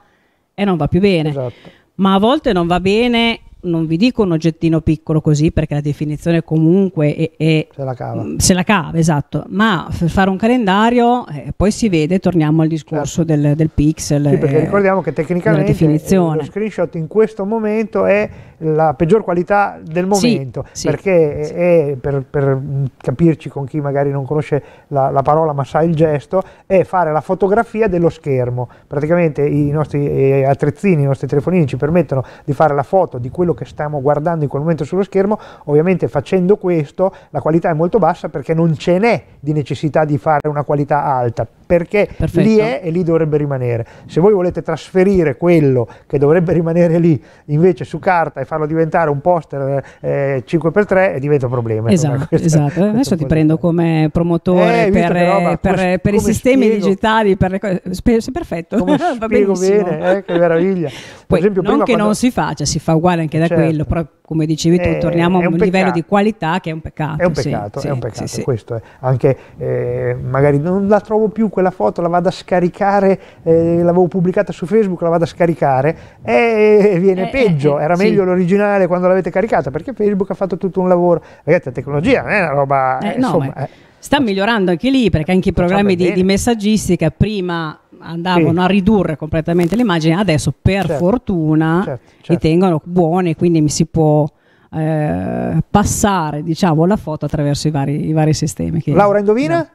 e non va più bene esatto. ma a volte non va bene non vi dico un oggettino piccolo così perché la definizione comunque è, è se, la cava. Mm, se la cava esatto ma fare un calendario eh, poi si vede torniamo al discorso certo. del, del, pixel sì, perché eh, ricordiamo che tecnicamente lo screenshot in questo momento è la peggior qualità del momento sì, perché sì. È, per, per, capirci con chi magari non conosce la, la, parola ma sa il gesto è fare la fotografia dello schermo praticamente i nostri eh, attrezzini i nostri telefonini ci permettono di fare la foto di quello quello che stiamo guardando in quel momento sullo schermo, ovviamente facendo questo la qualità è molto bassa perché non ce n'è di necessità di fare una qualità alta, perché Perfetto. lì è e lì dovrebbe rimanere. Se voi volete trasferire quello che dovrebbe rimanere lì invece su carta e farlo diventare un poster eh, 5x3 eh, eh, diventa un problema. Esatto, questa, esatto. Questa adesso ti prendo come promotore eh, per, però, eh, per, come, per come i sistemi spiego. digitali, per le cose. Perfetto, come va benissimo. bene, eh, che meraviglia. Poi, esempio, non che quando... non si faccia, si fa uguale anche da certo. quello, però come dicevi tu, eh, torniamo a un, un livello di qualità che è un peccato. È un peccato, sì, è un peccato, sì, questo è. Anche eh, magari non la trovo più quella foto, la vado a scaricare, eh, l'avevo pubblicata su Facebook, la vado a scaricare e viene eh, eh peggio, eh, era meglio l'originale quando l'avete caricata, perché Facebook ha fatto tutto un lavoro. Ragazzi, la tecnologia non è una roba... No, insomma, sta migliorando anche lì, perché anche i programmi di, di messaggistica prima andavano sì. a ridurre completamente l'immagine, adesso per certo, fortuna certo, certo. li tengono buoni, quindi mi si può eh, passare diciamo, la foto attraverso i vari, i vari sistemi. Che, Laura indovina? No.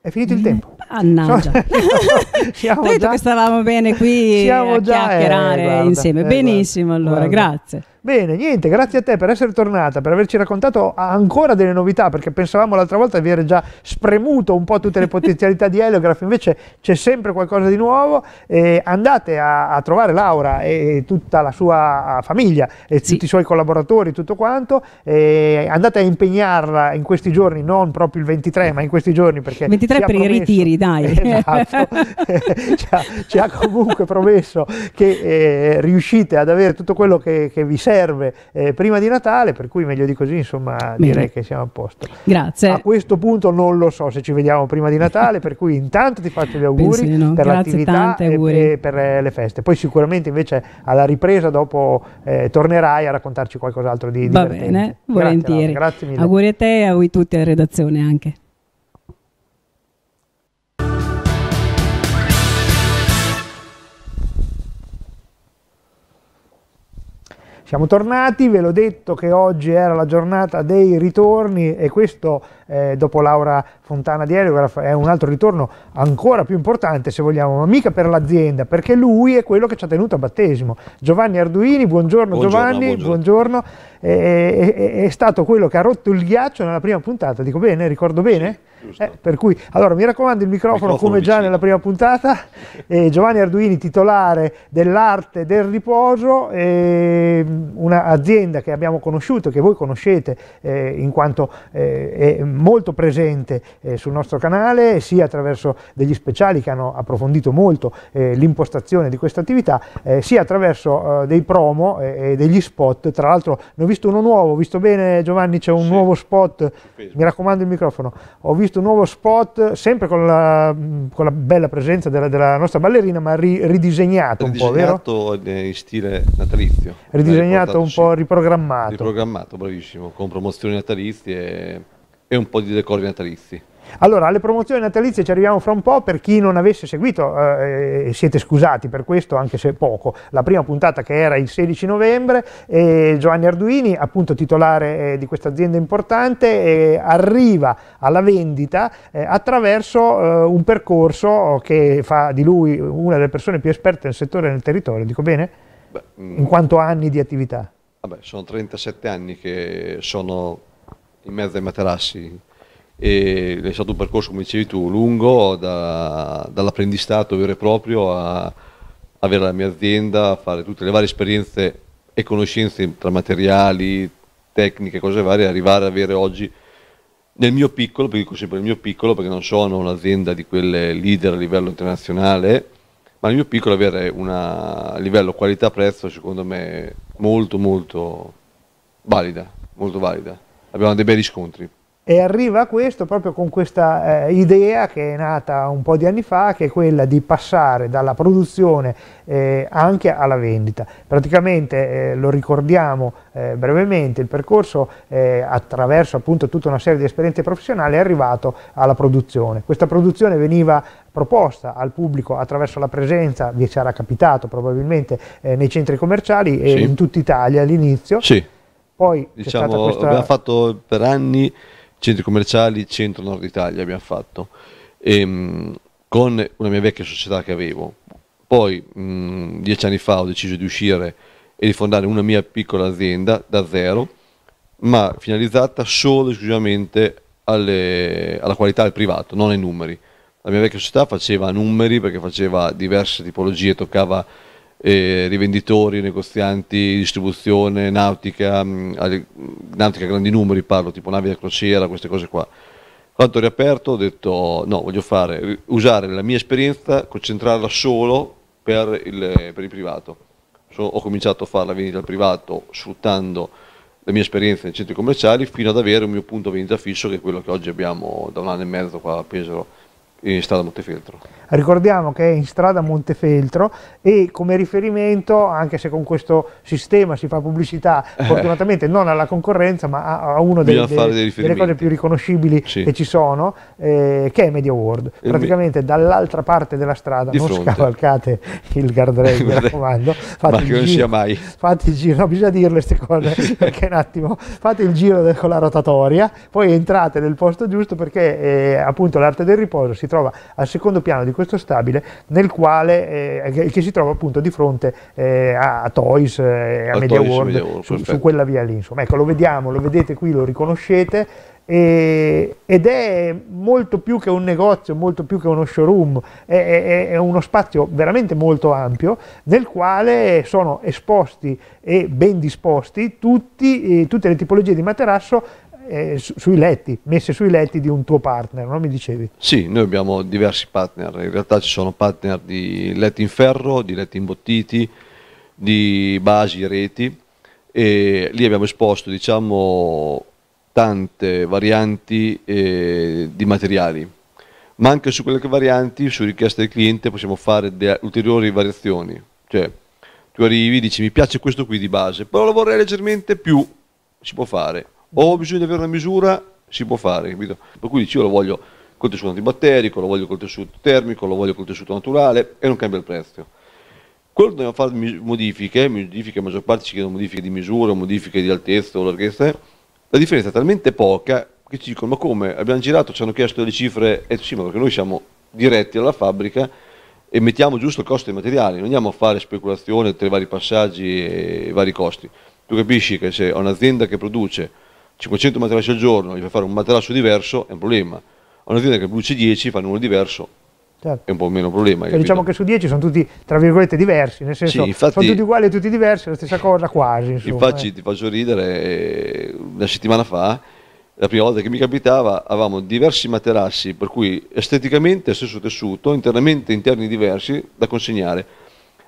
È finito il mm. tempo. Annaggia. Ho detto che stavamo bene qui siamo a già, eh, chiacchierare eh, guarda, insieme. Eh, Benissimo, guarda, allora, guarda. grazie. Bene, niente, grazie a te per essere tornata, per averci raccontato ancora delle novità, perché pensavamo l'altra volta di aver già spremuto un po' tutte le potenzialità di Heliograph, invece c'è sempre qualcosa di nuovo. Eh, andate a, a, trovare Laura e tutta la sua famiglia e sì. tutti i suoi collaboratori, tutto quanto. Eh, andate a impegnarla in questi giorni, non proprio il 23, ma in questi giorni perché... 23 per promesso, i ritiri, dai. Esatto, ci, ha, ci, ha, comunque promesso che eh, riuscite ad avere tutto quello che, che vi serve serve eh, prima di Natale, per cui meglio di così, insomma, Bene. direi che siamo a posto. Grazie. A questo punto non lo so se ci vediamo prima di Natale, per cui intanto ti faccio gli auguri no. per Grazie l'attività e, e, per eh, le feste. Poi sicuramente invece alla ripresa dopo eh, tornerai a raccontarci qualcos'altro di Va divertente. Va bene, volentieri. Grazie, Grazie mille. Auguri a te e a voi tutti a redazione anche. Siamo tornati, ve l'ho detto che oggi era la giornata dei ritorni e questo eh, dopo Laura Fontana di Aerograph è un altro ritorno ancora più importante se vogliamo, ma mica per l'azienda, perché lui è quello che ci ha tenuto a battesimo. Giovanni Arduini, buongiorno, buongiorno Giovanni, buongiorno, buongiorno. È, è, è, stato quello che ha rotto il ghiaccio nella prima puntata, dico bene, ricordo bene? Sì, eh, per cui, allora mi raccomando il microfono, microfono come vicino. già nella prima puntata, eh, Giovanni Arduini titolare dell'arte del riposo, eh, mm, un'azienda che abbiamo conosciuto, che voi conoscete eh, in quanto eh, è molto presente eh, sul nostro canale, sia attraverso degli speciali che hanno approfondito molto eh, l'impostazione di questa attività, eh, sia attraverso eh, dei promo eh, e degli spot. Tra l'altro ne ho visto uno nuovo, ho visto bene Giovanni, c'è un sì. nuovo spot, mi raccomando il microfono, ho visto un nuovo spot, sempre con la, con la bella presenza della, della, nostra ballerina, ma ri, ridisegnato, un po', vero? in stile natalizio. Ridisegnato un po', riprogrammato. Riprogrammato, bravissimo, con promozioni natalizie e un po' di decori natalizi. Allora, alle promozioni natalizie ci arriviamo fra un po', per chi non avesse seguito, eh, siete scusati per questo, anche se poco, la prima puntata che era il 16 novembre, eh, Giovanni Arduini, appunto titolare eh, di questa azienda importante, arriva alla vendita eh, attraverso eh, un percorso che fa di lui una delle persone più esperte nel settore e nel territorio, dico bene? Beh, mm. In quanto anni di attività? Vabbè, sono 37 anni che sono in mezzo ai materassi e è stato un percorso, come dicevi tu, lungo da, dall'apprendistato vero e proprio a avere la mia azienda, a fare tutte le varie esperienze e conoscenze tra materiali, tecniche, cose varie, arrivare ad avere oggi nel mio piccolo, perché dico sempre nel mio piccolo perché non sono un'azienda di quelle leader a livello internazionale, ma nel mio piccolo avere una, livello qualità-prezzo secondo me molto molto valida, molto valida. Abbiamo dei bei riscontri e arriva a questo proprio con questa eh, idea che è nata un po' di anni fa, che è quella di passare dalla produzione eh, anche alla vendita. Praticamente, eh, lo ricordiamo eh, brevemente, il percorso eh, attraverso appunto tutta una serie di esperienze professionali è arrivato alla produzione. Questa produzione veniva proposta al pubblico attraverso la presenza, vi sarà capitato probabilmente, eh, nei centri commerciali e in tutta Italia all'inizio. Sì. Poi diciamo, questa... abbiamo fatto per anni centri commerciali, centro nord Italia abbiamo fatto, e, ehm, con una mia vecchia società che avevo. Poi mh, dieci anni fa ho deciso di uscire e di fondare una mia piccola azienda da zero, ma finalizzata solo e esclusivamente alle, alla qualità del privato, non ai numeri. La mia vecchia società faceva numeri perché faceva diverse tipologie, toccava eh, rivenditori, negozianti, distribuzione, nautica, mh, mm, nautica grandi numeri parlo, tipo navi da crociera, queste cose qua. Quando ho riaperto ho detto no, voglio fare, usare la mia esperienza, concentrarla solo per il, per il privato. So, ho cominciato a farla vendita al privato sfruttando la mia esperienza nei centri commerciali fino ad avere un mio punto vendita fisso che è quello che oggi abbiamo da un anno e mezzo qua a Pesaro in strada Montefeltro. Ricordiamo che è in strada Montefeltro e come riferimento, anche se con questo sistema si fa pubblicità, eh. fortunatamente non alla concorrenza, ma a, a una delle, delle, delle, cose più riconoscibili sì. che ci sono, eh, che è Media World. Praticamente dall'altra parte della strada, Di non fronte. scavalcate il guardrail, mi raccomando. Fate ma che non giro, sia mai. Fate il giro, no, bisogna dirle queste cose, perché un attimo, fate il giro con la rotatoria, poi entrate nel posto giusto perché eh, appunto l'arte del riposo si trova al secondo piano di questo stabile nel quale eh, che, che, si trova appunto di fronte eh, a, a, Toys, eh, a, a, Media Toys, Media World su, su, quella via lì. Insomma, ecco, lo vediamo, lo vedete qui, lo riconoscete e, ed è molto più che un negozio, molto più che uno showroom, è, è, è uno spazio veramente molto ampio nel quale sono esposti e ben disposti tutti, eh, tutte le tipologie di materasso eh, sui letti, messe sui letti di un tuo partner, non mi dicevi? Sì, noi abbiamo diversi partner, in realtà ci sono partner di letti in ferro, di letti imbottiti, di basi, reti e lì abbiamo esposto diciamo tante varianti eh, di materiali ma anche su quelle varianti su richiesta del cliente possiamo fare ulteriori variazioni cioè tu arrivi e dici mi piace questo qui di base però lo vorrei leggermente più si può fare ho bisogno di avere una misura, si può fare, capito? Per cui dici io lo voglio col tessuto antibatterico, lo voglio col tessuto termico, lo voglio col tessuto naturale e non cambia il prezzo. Quello dobbiamo fare modifiche, modifiche, la maggior parte ci chiedono modifiche di misura, modifiche di altezza o larghezza, la differenza è talmente poca che ci dicono ma come? Abbiamo girato, ci hanno chiesto delle cifre, e sì ma perché noi siamo diretti alla fabbrica e mettiamo giusto il costo dei materiali, non andiamo a fare speculazione tra i vari passaggi e i vari costi. Tu capisci che se ho un'azienda che produce 500 materassi al giorno, gli fai fare un materasso diverso, è un problema. Un'azienda che produce 10 fanno uno diverso, Certo. è un po' meno un problema. Cioè, diciamo che su 10 sono tutti, tra virgolette, diversi, nel senso sì, infatti, sono tutti uguali e tutti diversi, la stessa cosa quasi. Insomma, infatti eh. ti faccio ridere, eh, una settimana fa, la prima volta che mi capitava, avevamo diversi materassi, per cui esteticamente stesso tessuto, internamente interni diversi, da consegnare.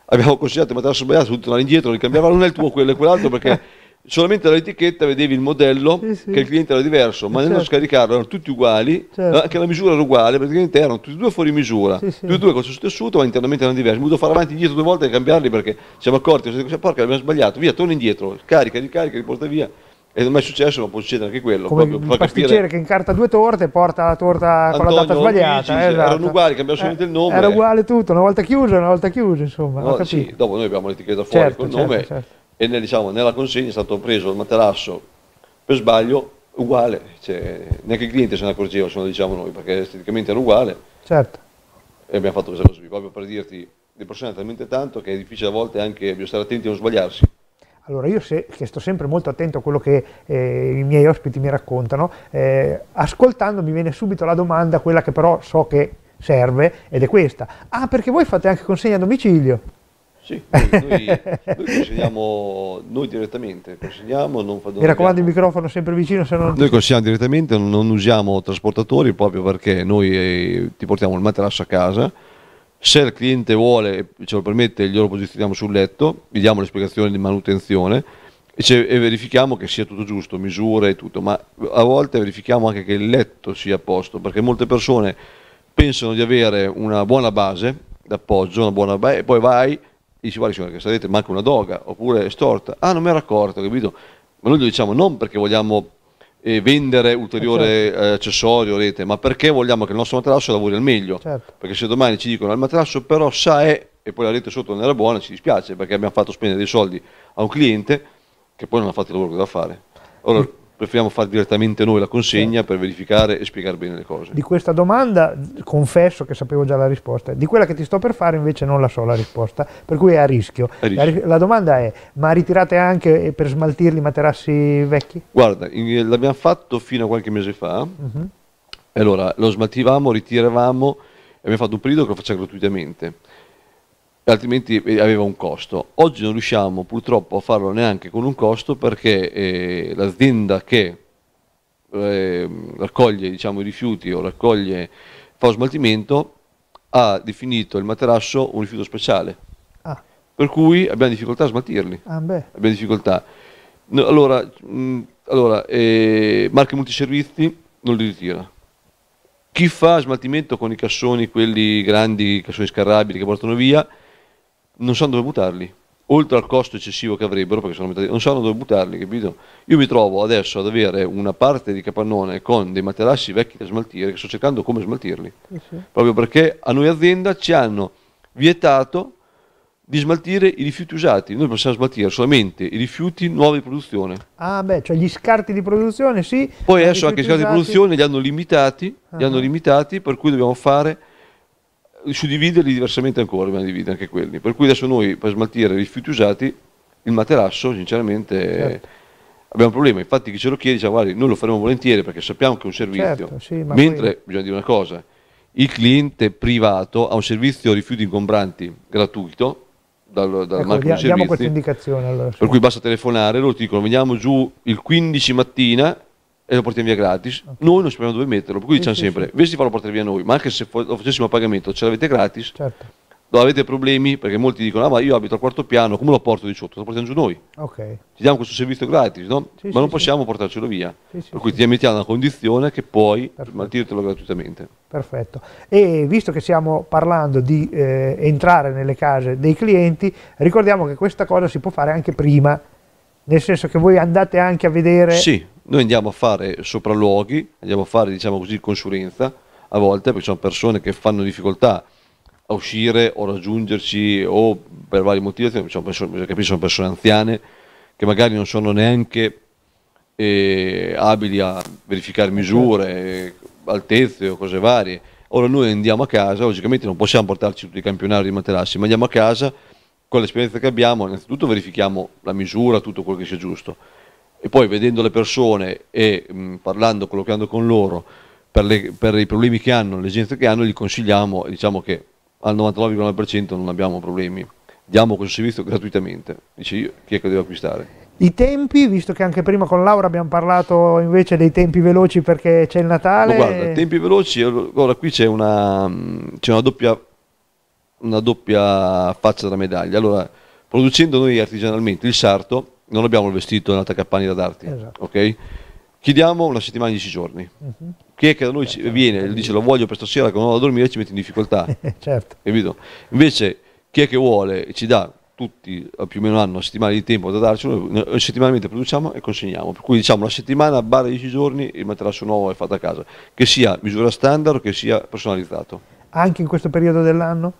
Abbiamo consegnato il materasso sbagliato, tutto tornare indietro, ricambiava ah, non è il tuo quello e quell'altro perché... solamente l'etichetta vedevi il modello sì, sì. che il cliente era diverso, ma certo. nel scaricarlo erano tutti uguali, certo. anche la misura era uguale, praticamente erano tutti e due fuori misura, sì, tutti e due con lo stesso tessuto ma internamente erano diversi, mi ho dovuto fare avanti e indietro due volte e cambiarli perché siamo accorti, porca abbiamo sbagliato, via torna indietro, carica, ricarica, riporta via. E non è mai successo, ma può succedere anche quello. Come proprio, il pasticcere che incarta due torte e porta la torta Antonio, con la data sbagliata. Luigi, eh, esatto. Erano uguali, cambiava eh, solamente il nome. Era uguale tutto, una volta chiuso, una volta chiusa insomma. No, sì, dopo noi abbiamo l'etichetta certo, fuori certo, col certo, nome. Certo, certo e nel, diciamo, nella consegna è stato preso il materasso per sbaglio uguale, cioè, neanche il cliente se ne accorgeva se lo diciamo noi perché esteticamente era uguale. Certo. E abbiamo fatto questa cosa qui, proprio per dirti, le persone talmente tanto che è difficile a volte anche, stare attenti a non sbagliarsi. Allora io se, che sto sempre molto attento a quello che eh, i miei ospiti mi raccontano, eh, ascoltando mi viene subito la domanda, quella che però so che serve, ed è questa. Ah, perché voi fate anche consegna a domicilio? Sì, noi, noi, consegniamo noi direttamente, consegniamo, non Mi raccomando abbiamo... il microfono sempre vicino, se non... Noi consegniamo direttamente, non usiamo trasportatori proprio perché noi eh, ti portiamo il materasso a casa, se il cliente vuole ce lo permette glielo posizioniamo sul letto, gli diamo le spiegazioni di manutenzione e, se, e verifichiamo che sia tutto giusto, misure e tutto, ma a volte verifichiamo anche che il letto sia a posto, perché molte persone pensano di avere una buona base d'appoggio, una buona base, e poi vai dici guarda signore che sarete manca una doga oppure è storta, ah non mi ero accorto, capito? Ma noi lo diciamo non perché vogliamo eh, vendere ulteriore eh, certo. Eh, accessorio, rete, ma perché vogliamo che il nostro materasso lavori al meglio. Certo. Perché se domani ci dicono ah, il materasso però sa è e poi la rete sotto non era buona, ci dispiace perché abbiamo fatto spendere dei soldi a un cliente che poi non ha fatto il lavoro che doveva fare. Allora, preferiamo fare direttamente noi la consegna per verificare e spiegare bene le cose. Di questa domanda confesso che sapevo già la risposta, di quella che ti sto per fare invece non la so la risposta, per cui è a rischio. A rischio. La, la, domanda è, ma ritirate anche eh, per smaltirli i materassi vecchi? Guarda, in, eh, l'abbiamo fatto fino a qualche mese fa, uh-huh. allora lo smaltivamo, ritiravamo e abbiamo fatto un periodo che lo facciamo gratuitamente altrimenti eh, aveva un costo. Oggi non riusciamo purtroppo a farlo neanche con un costo perché eh, l'azienda che eh, raccoglie diciamo, i rifiuti o raccoglie, fa smaltimento ha definito il materasso un rifiuto speciale. Ah. Per cui abbiamo difficoltà a smaltirli. Ah, abbiamo difficoltà. No, allora, mh, mm, allora eh, Marche Multiservizi non li ritira. Chi fa smaltimento con i cassoni, quelli grandi, cassoni scarrabili che portano via, non sanno dove buttarli, oltre al costo eccessivo che avrebbero, perché sono metà, non sanno dove buttarli, capito? Io mi trovo adesso ad avere una parte di capannone con dei materassi vecchi da smaltire, che sto cercando come smaltirli, uh-huh. proprio perché a noi azienda ci hanno vietato di smaltire i rifiuti usati, noi possiamo smaltire solamente i rifiuti nuovi di produzione. Ah beh, cioè gli scarti di produzione sì. Poi adesso anche gli scarti usati. di produzione li hanno limitati, uh-huh. li hanno ah. limitati, per cui dobbiamo fare suddividerli diversamente ancora, dobbiamo dividere anche quelli. Per cui adesso noi per smaltire i rifiuti usati, il materasso sinceramente certo. abbiamo un problema. Infatti chi ce lo chiede dice ah, guarda, noi lo faremo volentieri perché sappiamo che è un servizio. Certo, sì, Mentre, poi... bisogna dire una cosa, il cliente privato ha un servizio rifiuti ingombranti gratuito dal, dal ecco, marco diamo, questa indicazione allora, Per cui basta telefonare, loro ti dicono veniamo giù il 15 mattina e lo portiamo via gratis, okay. noi non sappiamo dove metterlo, per cui sì, diciamo sì, sempre, sì. invece di farlo portare via noi, ma anche se lo facessimo a pagamento, ce l'avete gratis, certo. dove avete problemi, perché molti dicono, ah ma io abito al quarto piano, come lo porto di sotto? Lo portiamo giù noi, okay. ti diamo questo servizio gratis, no? ma non possiamo portarcelo via, per cui ti mettiamo una condizione che puoi mantirtelo gratuitamente. Perfetto, e visto che stiamo parlando di eh, entrare nelle case dei clienti, ricordiamo che questa cosa si può fare anche prima, nel senso che voi andate anche a vedere... Sì noi andiamo a fare sopralluoghi, andiamo a fare diciamo così consulenza a volte perché sono persone che fanno difficoltà a uscire o raggiungerci o per vari motivi, sono persone, capire, sono persone anziane che magari non sono neanche eh, abili a verificare misure, certo. altezze o cose varie. Ora noi andiamo a casa, logicamente non possiamo portarci tutti i campionari di materassi, ma andiamo a casa con l'esperienza che abbiamo, innanzitutto verifichiamo la misura, tutto quello che sia giusto e poi vedendo le persone e mh, mm, parlando, colloquiando con loro per, le, per, i problemi che hanno, le esigenze che hanno, gli consigliamo e diciamo che al 99,9% non abbiamo problemi, diamo questo servizio gratuitamente, dice io, chi è che deve acquistare? I tempi, visto che anche prima con Laura abbiamo parlato invece dei tempi veloci perché c'è il Natale. Ma guarda, tempi veloci, allora qui c'è una, mm, una, doppia, una doppia faccia della medaglia. Allora, producendo noi artigianalmente il sarto, non abbiamo il vestito e Renata Cappani da darti, esatto. ok? Chiediamo una settimana, 10 giorni. Uh-huh. Chi è che da noi certo. viene e dice lo voglio per stasera che non vado a dormire ci mette in difficoltà. certo. Capito? Invece chi è che vuole e ci dà tutti eh, più o meno hanno una settimana di tempo da darcelo, eh, settimanalmente produciamo e consegniamo. Per cui diciamo una settimana, barra 10 giorni, il materasso nuovo è fatto a casa, che sia misura standard o che sia personalizzato. Anche in questo periodo dell'anno?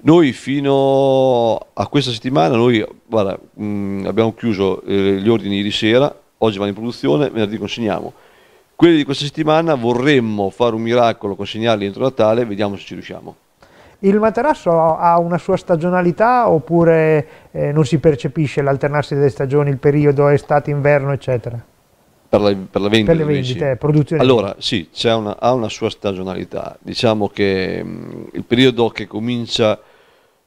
Noi fino a questa settimana, noi, guarda, mh, mm, abbiamo chiuso eh, gli ordini di sera, oggi vanno in produzione, venerdì consegniamo. Quelli di questa settimana vorremmo fare un miracolo, consegnarli entro Natale, vediamo se ci riusciamo. Il materasso ha una sua stagionalità oppure eh, non si percepisce l'alternarsi delle stagioni, il periodo estate, inverno, eccetera? Per, la, per, la vendita, per le vendite, eh, produzione. Allora, sì, una, ha una sua stagionalità. Diciamo che mh, mm, il periodo che comincia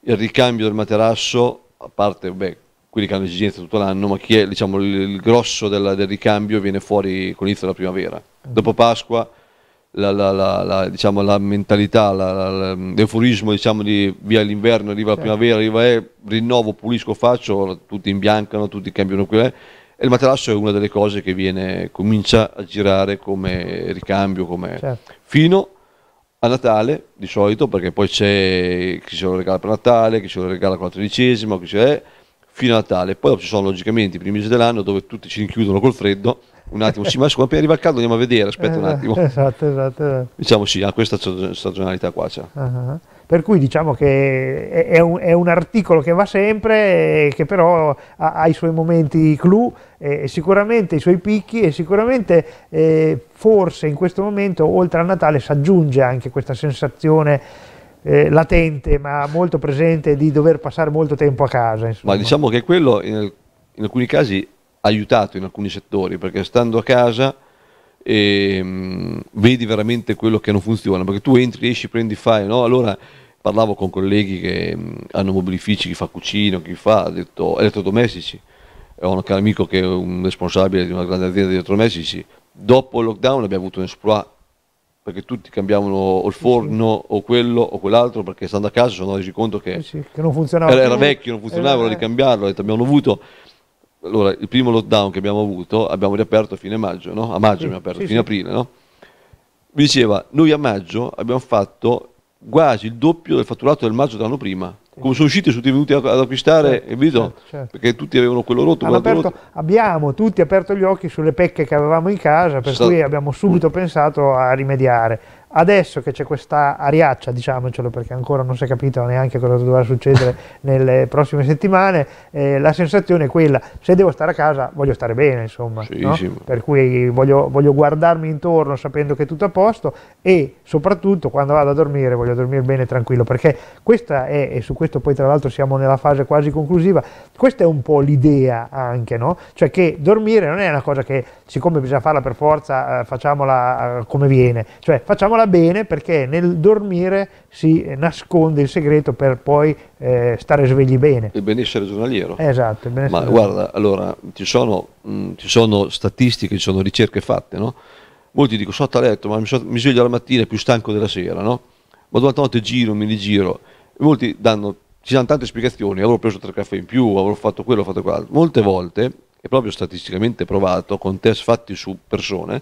il ricambio del materasso, a parte beh, quelli che hanno esigenze tutto l'anno, ma chi è, diciamo, il, grosso della, del ricambio viene fuori con l'inizio della primavera. Mm. Dopo Pasqua la, la, la, diciamo, la mentalità, l'euforismo diciamo, di via l'inverno, arriva certo. la primavera, arriva è, eh, rinnovo, pulisco, faccio, tutti imbiancano, tutti cambiano qui eh. e il materasso è una delle cose che viene, comincia a girare come ricambio, come certo. fino a a Natale di solito perché poi c'è chi ce lo regala per Natale, chi ce lo regala con la tredicesima, chi se... È, eh, fino a Natale. Poi ci sono logicamente i primi mesi dell'anno dove tutti ci rinchiudono col freddo. Un attimo, sì, ma adesso quando arriva il caldo andiamo a vedere, aspetta un eh, attimo. Esatto, esatto. esatto. Diciamo sì, ha questa stagionalità qua. C'è. Cioè. Uh-huh. Ah, ah, ah. Per cui diciamo che è un, è un, articolo che va sempre, eh, che però ha, ha i suoi momenti clou, eh, sicuramente i suoi picchi e sicuramente eh, forse in questo momento, oltre a Natale, si aggiunge anche questa sensazione eh, latente ma molto presente di dover passare molto tempo a casa. Insomma. Ma diciamo che quello in, in, alcuni casi ha aiutato in alcuni settori perché stando a casa eh, vedi veramente quello che non funziona perché tu entri, esci, prendi, fai, no? Allora parlavo con colleghi che hanno mobilifici, chi fa cucino, chi fa detto, elettrodomestici. Ho un caro amico che è un responsabile di una grande azienda di elettrodomestici. Dopo il lockdown abbiamo avuto un esploit perché tutti cambiavano o il forno sì. o quello o quell'altro perché stando a casa ci sono resi conto che, sì, che non funzionava era, era vecchio, non funzionava, volevano ricambiarlo, abbiamo avuto allora, il primo lockdown che abbiamo avuto, abbiamo riaperto a fine maggio, no? A maggio sì, abbiamo aperto, sì, fine sì. aprile, no? Mi diceva, noi a maggio abbiamo fatto quasi il doppio del fatturato del maggio dell'anno prima come sono usciti sono venuti ad acquistare certo, certo, certo. perché tutti avevano quello rotto, aperto, rotto, abbiamo tutti aperto gli occhi sulle pecche che avevamo in casa per cui abbiamo subito pensato a rimediare adesso che c'è questa ariaccia, diciamocelo perché ancora non si è capito neanche cosa dovrà succedere nelle prossime settimane, eh, la sensazione è quella, se devo stare a casa voglio stare bene, insomma, sì, no? sì. per cui voglio, voglio, guardarmi intorno sapendo che è tutto a posto e soprattutto quando vado a dormire voglio dormire bene tranquillo, perché questa è, e su questo poi tra l'altro siamo nella fase quasi conclusiva, questa è un po' l'idea anche, no? cioè che dormire non è una cosa che siccome bisogna farla per forza eh, facciamola eh, come viene, cioè facciamola Guardiamola bene perché nel dormire si nasconde il segreto per poi eh, stare svegli bene. Il benessere giornaliero. Esatto. Il benessere Ma giornaliero. guarda, allora ci sono, mh, mm, ci sono, statistiche, ci sono ricerche fatte, no? Molti dicono sotto a letto, ma mi, so, mi sveglio la mattina più stanco della sera, no? Ma durante la notte giro, mi rigiro. Molti danno, ci danno tante spiegazioni, avrò preso tre caffè in più, avrò fatto quello, ho fatto quell'altro. Molte volte, è proprio statisticamente provato, con test fatti su persone,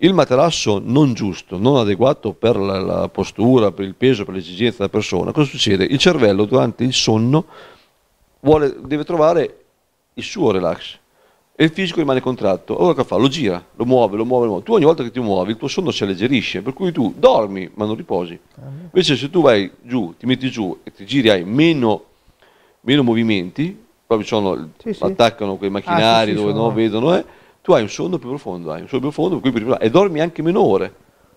il materasso non giusto, non adeguato per la, la postura, per il peso, per l'esigenza della persona, cosa succede? Il cervello durante il sonno vuole, deve trovare il suo relax e il fisico rimane contratto. Allora che fa? Lo gira, lo muove, lo muove, lo muove. Tu ogni volta che ti muovi il tuo sonno si alleggerisce, per cui tu dormi ma non riposi. Invece se tu vai giù, ti metti giù e ti giri hai meno, meno movimenti, proprio sono, sì, attaccano quei macchinari ah, sì, sì, dove no, vedono, eh, tu hai un sonno più profondo, hai un sonno più profondo, più profondo e dormi anche meno ore.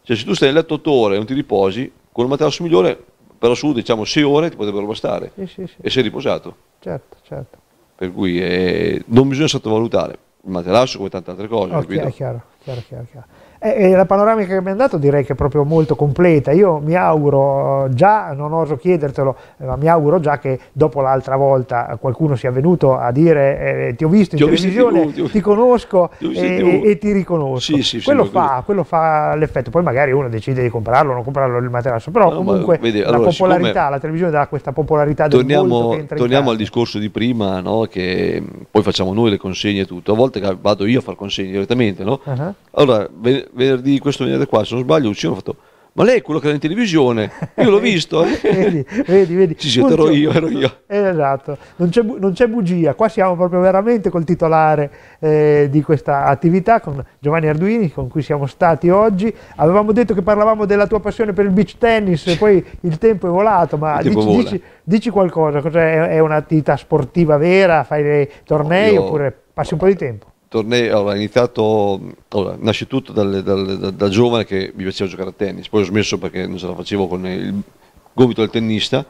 Cioè se tu stai in letto 8 ore e non ti riposi, con un materasso migliore, però su diciamo 6 ore ti potrebbero bastare sì, sì, sì. e sei riposato. Certo, certo. Per cui eh, non bisogna sottovalutare il materasso come tante altre cose. Oh, chiaro, chiaro, chiaro, chiaro, chiaro. E la panoramica che mi hanno dato direi che è proprio molto completa. Io mi auguro eh, già, non oso chiedertelo, eh, ma mi auguro già che dopo l'altra volta eh, qualcuno sia venuto a dire eh, ti ho visto in ti televisione, visto, ti, conosco ti e, e, ti riconosco. Sì, sì, quello, sì, fa, quello, fa, l'effetto. Poi magari uno decide di comprarlo o non comprarlo il materasso, però no, comunque ma, vedi, la allora, popolarità, la televisione dà questa popolarità del torniamo, Torniamo al discorso di prima, no? che poi facciamo noi le consegne e tutto. A volte vado io a fare consegne direttamente, no? uh-huh. Allora, venerdì, questo venerdì qua, se non sbaglio, uscivano, hanno fatto ma lei è quello che era in televisione, io l'ho visto. vedi, vedi, vedi. Sì, sì, ero io, ero io. Esatto, non c'è, non c'è, bugia, qua siamo proprio veramente col titolare eh, di questa attività, con Giovanni Arduini, con cui siamo stati oggi. Avevamo detto che parlavamo della tua passione per il beach tennis, e poi il tempo è volato, ma dici, dici, dici, qualcosa, cos'è? è un'attività sportiva vera, fai dei tornei no, io... oppure passi un po' di tempo? tornei, allora, iniziato, allora, nasce tutto dal, dal, da, da, giovane che mi piaceva giocare a tennis, poi ho smesso perché non ce la facevo con il gomito del tennista.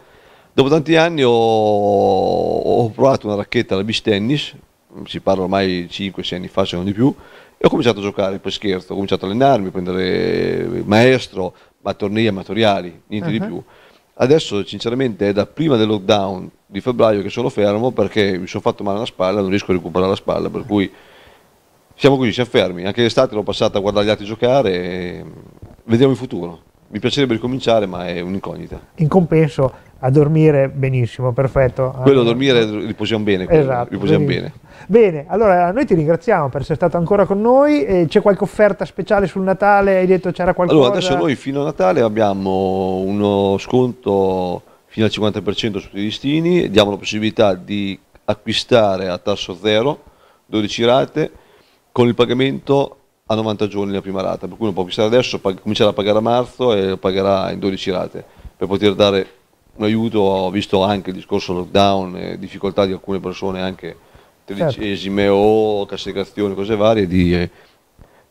Dopo tanti anni ho, ho provato una racchetta alla beach tennis, si parla ormai 5-6 anni fa se non di più, e ho cominciato a giocare, poi scherzo, ho cominciato a allenarmi, a prendere maestro, ma tornei amatoriali, niente uh-huh. di più. Adesso sinceramente è da prima del lockdown di febbraio che sono fermo perché mi sono fatto male alla spalla, non riesco a recuperare la spalla, per cui siamo così, siamo fermi, anche l'estate l'ho passata a guardare gli altri giocare mm, vediamo il futuro. Mi piacerebbe ricominciare ma è un'incognita. In compenso a dormire benissimo, perfetto. Quello a eh, dormire riposiamo bene. Esatto, riposiamo bene. Bene, allora noi ti ringraziamo per essere stato ancora con noi. c'è qualche offerta speciale sul Natale? Hai detto c'era qualcosa? Allora, adesso noi fino a Natale abbiamo uno sconto fino al 50% sui listini, diamo la possibilità di acquistare a tasso zero 12 rate con il pagamento a 90 giorni la prima rata, per cui uno può acquistare adesso, pag- comincerà a pagare a marzo e pagherà in 12 rate, per poter dare un aiuto, ho visto anche il discorso lockdown, eh, difficoltà di alcune persone anche certo. tredicesime certo. o cassegazioni, cose varie, di, eh,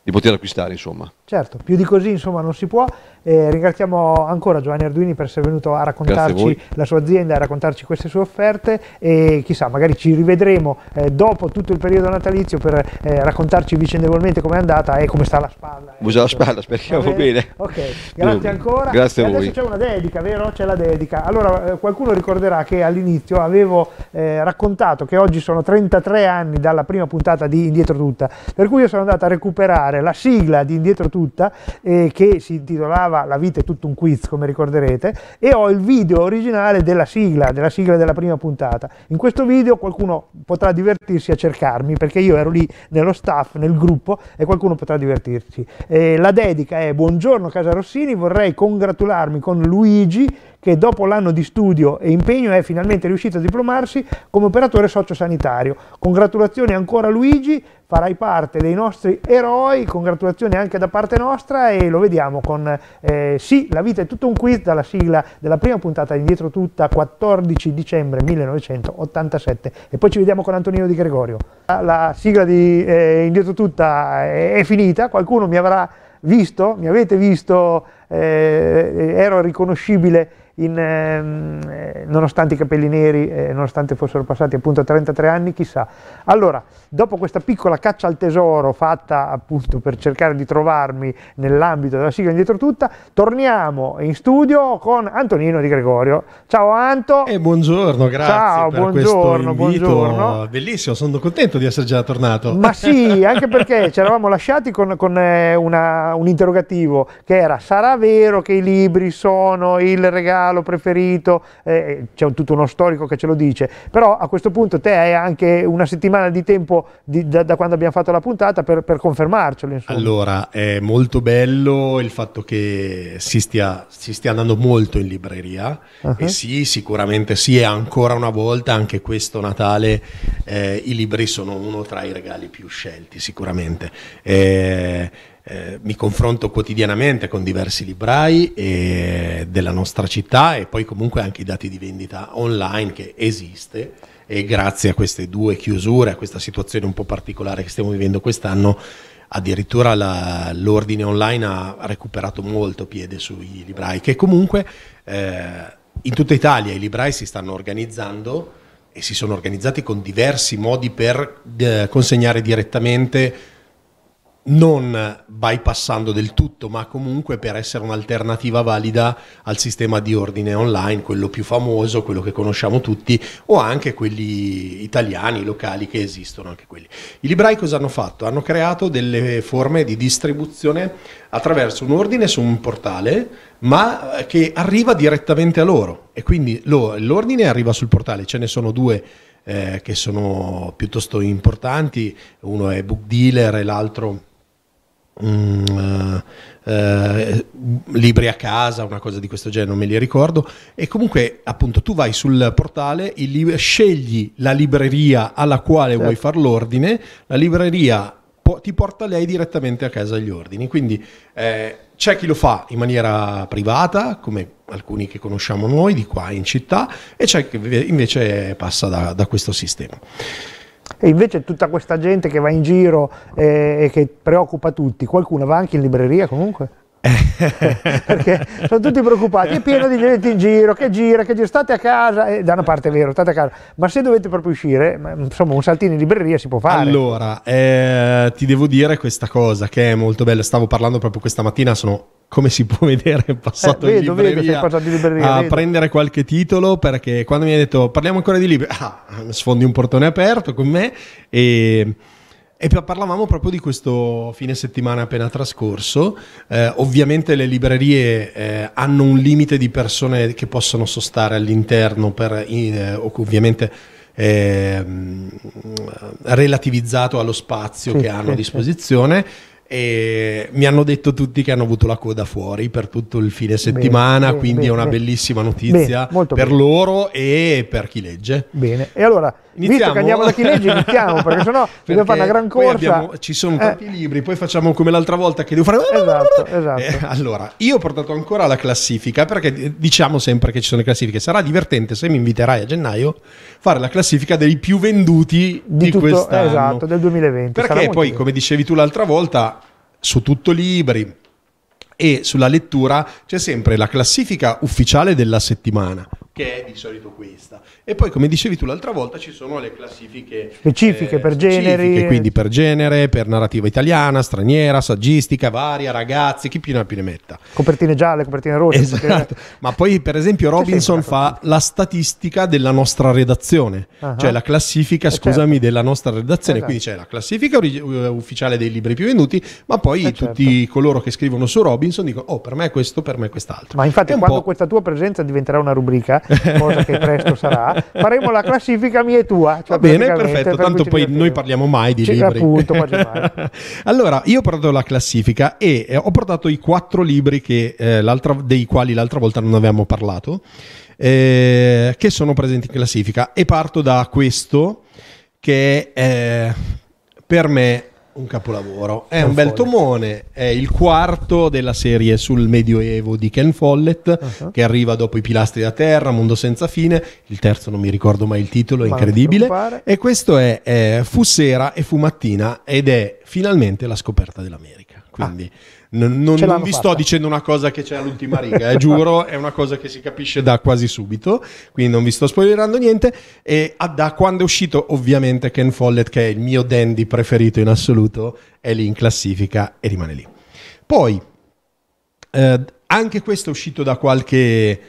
di poter acquistare insomma. Certo, più di così insomma non si può. Eh, ringraziamo ancora Giovanni Arduini per essere venuto a raccontarci la sua azienda, a raccontarci queste sue offerte e chissà, magari ci rivedremo eh, dopo tutto il periodo natalizio per eh, raccontarci vicendevolmente com'è andata e come sta la spalla. Eh. Usa la spalla, speriamo bene. Ok, grazie ancora. Grazie e a voi. c'è una dedica, vero? C'è la dedica. Allora, eh, qualcuno ricorderà che all'inizio avevo eh, raccontato che oggi sono 33 anni dalla prima puntata di Indietro Tutta, per cui io sono andato a recuperare la sigla di Indietro Tutta eh, che si intitolava chiamava La vita è tutto un quiz, come ricorderete, e ho il video originale della sigla, della sigla della prima puntata. In questo video qualcuno potrà divertirsi a cercarmi, perché io ero lì nello staff, nel gruppo, e qualcuno potrà divertirsi. E la dedica è Buongiorno Casa Rossini, vorrei congratularmi con Luigi che dopo l'anno di studio e impegno è finalmente riuscito a diplomarsi come operatore sociosanitario. Congratulazioni ancora Luigi, farai parte dei nostri eroi, congratulazioni anche da parte nostra e lo vediamo con eh, Sì, la vita è tutto un quiz dalla sigla della prima puntata Indietro Tutta 14 dicembre 1987 e poi ci vediamo con Antonino Di Gregorio. La, la sigla di eh, Indietro Tutta è, eh, è finita, qualcuno mi avrà visto, mi avete visto, eh, ero riconoscibile in, ehm, eh, nonostante i capelli neri, eh, nonostante fossero passati appunto 33 anni, chissà. Allora, dopo questa piccola caccia al tesoro fatta appunto per cercare di trovarmi nell'ambito della sigla indietro tutta, torniamo in studio con Antonino Di Gregorio. Ciao Anto! E eh, buongiorno, grazie Ciao, buongiorno, buongiorno. Bellissimo, sono contento di essere già tornato. Ma sì, anche perché ci eravamo lasciati con, con eh, una, un interrogativo che era sarà vero che i libri sono il regalo regalo preferito, eh, eh c'è tutto uno storico che ce lo dice, però a questo punto te hai anche una settimana di tempo di, da, da, quando abbiamo fatto la puntata per, per confermarcelo. Insomma. Allora, è molto bello il fatto che si stia, si stia andando molto in libreria uh-huh. e sì, sicuramente sì, e ancora una volta anche questo Natale eh, i libri sono uno tra i regali più scelti sicuramente. Eh, eh, mi confronto quotidianamente con diversi librai e, eh, della nostra città e poi comunque anche i dati di vendita online che esiste e grazie a queste due chiusure, a questa situazione un po' particolare che stiamo vivendo quest'anno, addirittura la, l'ordine online ha recuperato molto piede sui librai che comunque eh, in tutta Italia i librai si stanno organizzando e si sono organizzati con diversi modi per eh, consegnare direttamente non bypassando del tutto, ma comunque per essere un'alternativa valida al sistema di ordine online, quello più famoso, quello che conosciamo tutti, o anche quelli italiani, locali che esistono anche quelli. I librai cosa hanno fatto? Hanno creato delle forme di distribuzione attraverso un ordine su un portale, ma eh, che arriva direttamente a loro e quindi l'ordine arriva sul portale, ce ne sono due eh, che sono piuttosto importanti, uno è Book Dealer e l'altro Mm, eh, eh, libri a casa, una cosa di questo genere, non me li ricordo. E comunque, appunto, tu vai sul portale, lib- scegli la libreria alla quale certo. vuoi fare l'ordine, la libreria po- ti porta lei direttamente a casa gli ordini. Quindi eh, c'è chi lo fa in maniera privata, come alcuni che conosciamo noi di qua in città, e c'è chi invece passa da, da questo sistema. E invece tutta questa gente che va in giro e, eh, e che preoccupa tutti, qualcuno va anche in libreria comunque? Eh. perché sono tutti preoccupati, è pieno di gente in giro, che gira, che gira, state a casa, e eh, da una parte è vero, state a casa, ma se dovete proprio uscire, insomma un saltino in libreria si può fare. Allora, eh, ti devo dire questa cosa che è molto bella, stavo parlando proprio questa mattina, sono come si può vedere, passato, eh, vedo, in libreria, vedo, in libreria a vedo. prendere qualche titolo perché quando mi hai detto parliamo ancora di libri, ah, sfondi un portone aperto con me e e parlavamo proprio di questo fine settimana appena trascorso. Eh, ovviamente le librerie eh, hanno un limite di persone che possono sostare all'interno, per, eh, ovviamente ehm, relativizzato allo spazio sì, che hanno a disposizione. Sì e mi hanno detto tutti che hanno avuto la coda fuori per tutto il fine settimana, bene, quindi bene, è una bene. bellissima notizia per loro e per chi legge. Bene, e allora, iniziamo. visto che andiamo da chi legge, iniziamo, perché sennò dobbiamo fare una gran corsa. Abbiamo, ci sono eh. tanti libri, poi facciamo come l'altra volta che devo fare... Esatto, esatto. Eh, allora, io ho portato ancora la classifica, perché diciamo sempre che ci sono le classifiche, sarà divertente se mi inviterai a gennaio fare la classifica dei più venduti di, di tutto, quest'anno. Esatto, del 2020. Perché poi, come dicevi tu l'altra volta, su tutto libri e sulla lettura c'è sempre la classifica ufficiale della settimana, che è di solito questa. E poi, come dicevi tu l'altra volta, ci sono le classifiche specifiche eh, per genere. Quindi per genere, per narrativa italiana, straniera, saggistica, varia, ragazzi, chi più ne ha più ne metta. Copertine gialle, copertine rosse. Esatto. Perché... Ma poi, per esempio, Robinson ecco. fa la statistica della nostra redazione, uh-huh. cioè ah. la classifica, eh scusami, certo. della nostra redazione. Esatto. Quindi c'è la classifica eh, ufficiale dei libri più venduti, ma poi eh certo. tutti certo. coloro che scrivono su Robinson dicono, oh, per me è questo, per me è quest'altro. Ma infatti, quando questa tua presenza diventerà una rubrica, cosa che presto sarà, faremo la classifica mia e tua. Cioè Va bene, perfetto, per tanto poi noi parliamo mai di C'è libri. Appunto, allora, io ho portato la classifica e eh, ho portato i quattro libri che, eh, dei quali l'altra volta non avevamo parlato, eh, che sono presenti in classifica e parto da questo che è... Eh, per me un capolavoro. È Ken un bel Follett. tomone, è il quarto della serie sul Medioevo di Ken Follett, uh-huh. che arriva dopo I pilastri da terra, Mondo senza fine, il terzo non mi ricordo mai il titolo, è Ma incredibile. E questo è, è eh, Fu sera e fu mattina ed è finalmente la scoperta dell'America. Quindi... Ah non, non vi fatta. sto dicendo una cosa che c'è all'ultima riga, eh, giuro, è una cosa che si capisce da quasi subito, quindi non vi sto spoilerando niente. E ah, da quando è uscito, ovviamente, Ken Follett, che è il mio dandy preferito in assoluto, è lì in classifica e rimane lì. Poi, eh, anche questo è uscito da qualche,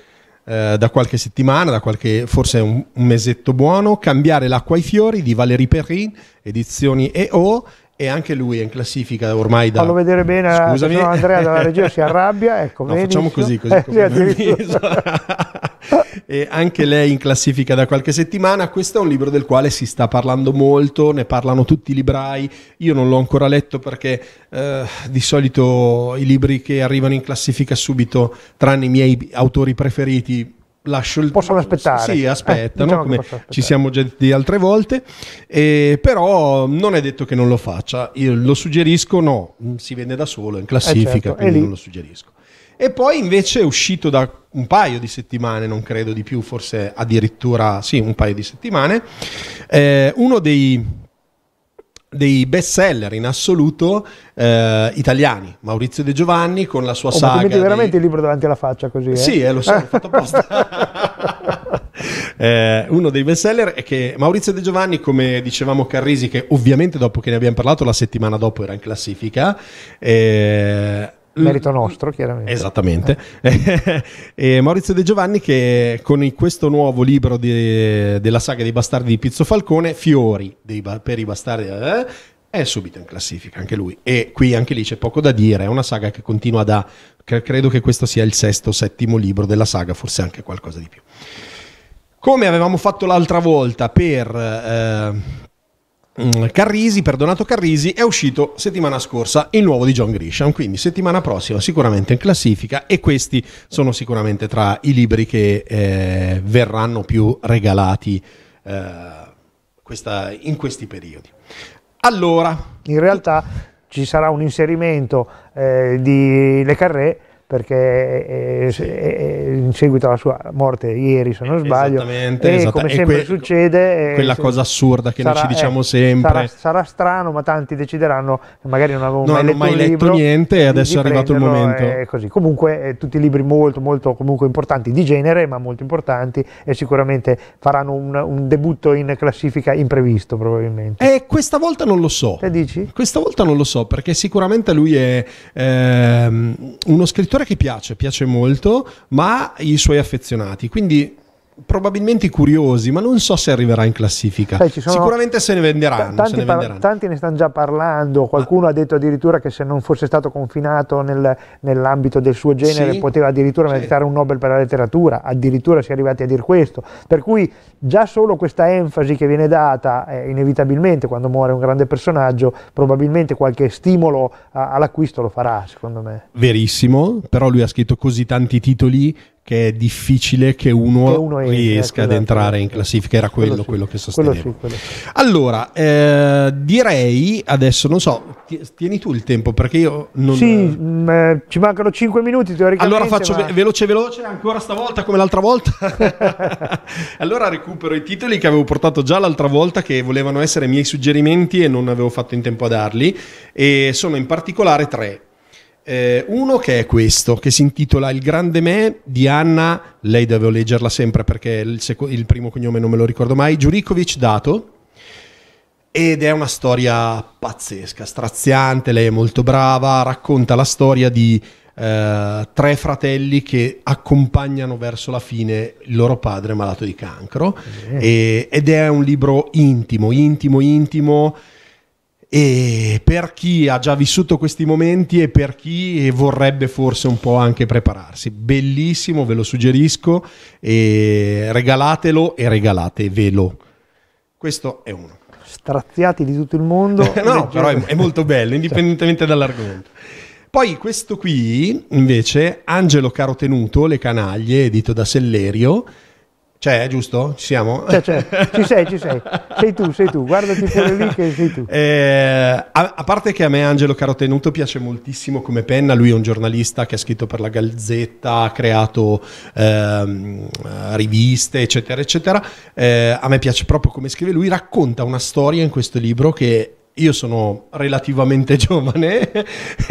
eh, da qualche settimana, da qualche, forse un, un mesetto buono, Cambiare l'acqua ai fiori di Valérie Perrin, edizioni EO e anche lui è in classifica ormai da... Fallo vedere bene, Scusami. No, Andrea dalla regia si arrabbia, ecco, no, facciamo così, così eh, sì, e anche lei in classifica da qualche settimana. Questo è un libro del quale si sta parlando molto, ne parlano tutti i librai. Io non l'ho ancora letto perché eh, di solito i libri che arrivano in classifica subito, tranne i miei autori preferiti, lascio il possono aspettare sì eh, aspettano eh, diciamo come ci siamo già detti altre volte eh, però non è detto che non lo faccia io lo suggerisco no mm, si vende da solo in classifica eh certo. quindi non lo suggerisco e poi invece è uscito da un paio di settimane non credo di più forse addirittura sì un paio di settimane eh, uno dei dei best seller in assoluto eh, italiani, Maurizio De Giovanni con la sua oh, saga. Ma ti metti veramente dei... il libro davanti alla faccia così? Eh? Sì, eh, lo so, l'ho fatto apposta. eh, uno dei best seller è che Maurizio De Giovanni, come dicevamo Carrisi, che ovviamente dopo che ne abbiamo parlato la settimana dopo era in classifica, eh, Merito nostro, chiaramente. Esattamente. e Maurizio De Giovanni che con questo nuovo libro di, della saga dei bastardi di Pizzo Falcone, Fiori dei, per i bastardi, eh, è subito in classifica anche lui. E qui anche lì c'è poco da dire, è una saga che continua da... credo che questo sia il sesto, settimo libro della saga, forse anche qualcosa di più. Come avevamo fatto l'altra volta per... Eh, Mm, Carrisi, perdonato Carrisi, è uscito settimana scorsa il nuovo di John Grisham, quindi settimana prossima sicuramente in classifica e questi sono sicuramente tra i libri che eh, verranno più regalati eh, questa, in questi periodi. Allora, in realtà ci sarà un inserimento eh, di Le Carré perché eh, eh, eh, in seguito alla sua morte ieri se non sbaglio e esatto. come sempre que- succede quella cosa assurda che sarà, noi ci diciamo eh, sempre sarà, sarà, strano ma tanti decideranno che magari non avevano no, mai, letto, mai letto libro, niente e adesso è arrivato il momento comunque eh, tutti libri molto molto comunque importanti di genere ma molto importanti e sicuramente faranno un, un, debutto in classifica imprevisto probabilmente E questa volta non lo so Che dici? questa volta non lo so perché sicuramente lui è ehm, uno scrittore che piace, piace molto, ma i suoi affezionati. Quindi probabilmente curiosi, ma non so se arriverà in classifica. Sai, Sicuramente se ne, venderanno, tanti se ne venderanno. tanti ne stanno già parlando, qualcuno ah. ha detto addirittura che se non fosse stato confinato nel, nell'ambito del suo genere sì. poteva addirittura sì. meritare un Nobel per la letteratura, addirittura si è arrivati a dire questo. Per cui già solo questa enfasi che viene data eh, inevitabilmente quando muore un grande personaggio, probabilmente qualche stimolo a, all'acquisto lo farà, secondo me. Verissimo, però lui ha scritto così tanti titoli che è difficile che uno, che uno riesca eh, ad esatto, entrare in esatto. classifica. Era quello, quello, sì, che sostenevo. Quello sì, allora, eh, direi adesso, non so, tieni tu il tempo perché io non... Sì, mh, ci mancano 5 minuti teoricamente. Allora faccio ma... veloce veloce, ancora stavolta come l'altra volta. allora recupero i titoli che avevo portato già l'altra volta che volevano essere miei suggerimenti e non avevo fatto in tempo a darli. E sono in particolare tre. Eh, uno che è questo, che si intitola Il grande me di Anna, lei devo leggerla sempre perché il, seco- il primo cognome non me lo ricordo mai, Giurikovic Dato, ed è una storia pazzesca, straziante, lei è molto brava, racconta la storia di eh, tre fratelli che accompagnano verso la fine il loro padre malato di cancro eh. e, ed è un libro intimo, intimo, intimo e per chi ha già vissuto questi momenti e per chi vorrebbe forse un po' anche prepararsi. Bellissimo, ve lo suggerisco, e regalatelo e regalatevelo. Questo è uno. Straziati di tutto il mondo. no, però è, è, molto bello, indipendentemente dall'argomento. Poi questo qui, invece, Angelo Carotenuto, Le Canaglie, edito da Sellerio, c'è, cioè, giusto? Ci siamo? C'è, cioè, c'è. Cioè, ci sei, ci sei. Sei tu, sei tu. Guardati pure lì che sei tu. Eh, a, a, parte che a me Angelo Carotenuto piace moltissimo come penna, lui è un giornalista che ha scritto per la Gazzetta, ha creato ehm, eh, riviste, eccetera, eccetera. Eh, a me piace proprio come scrive lui, racconta una storia in questo libro che io sono relativamente giovane,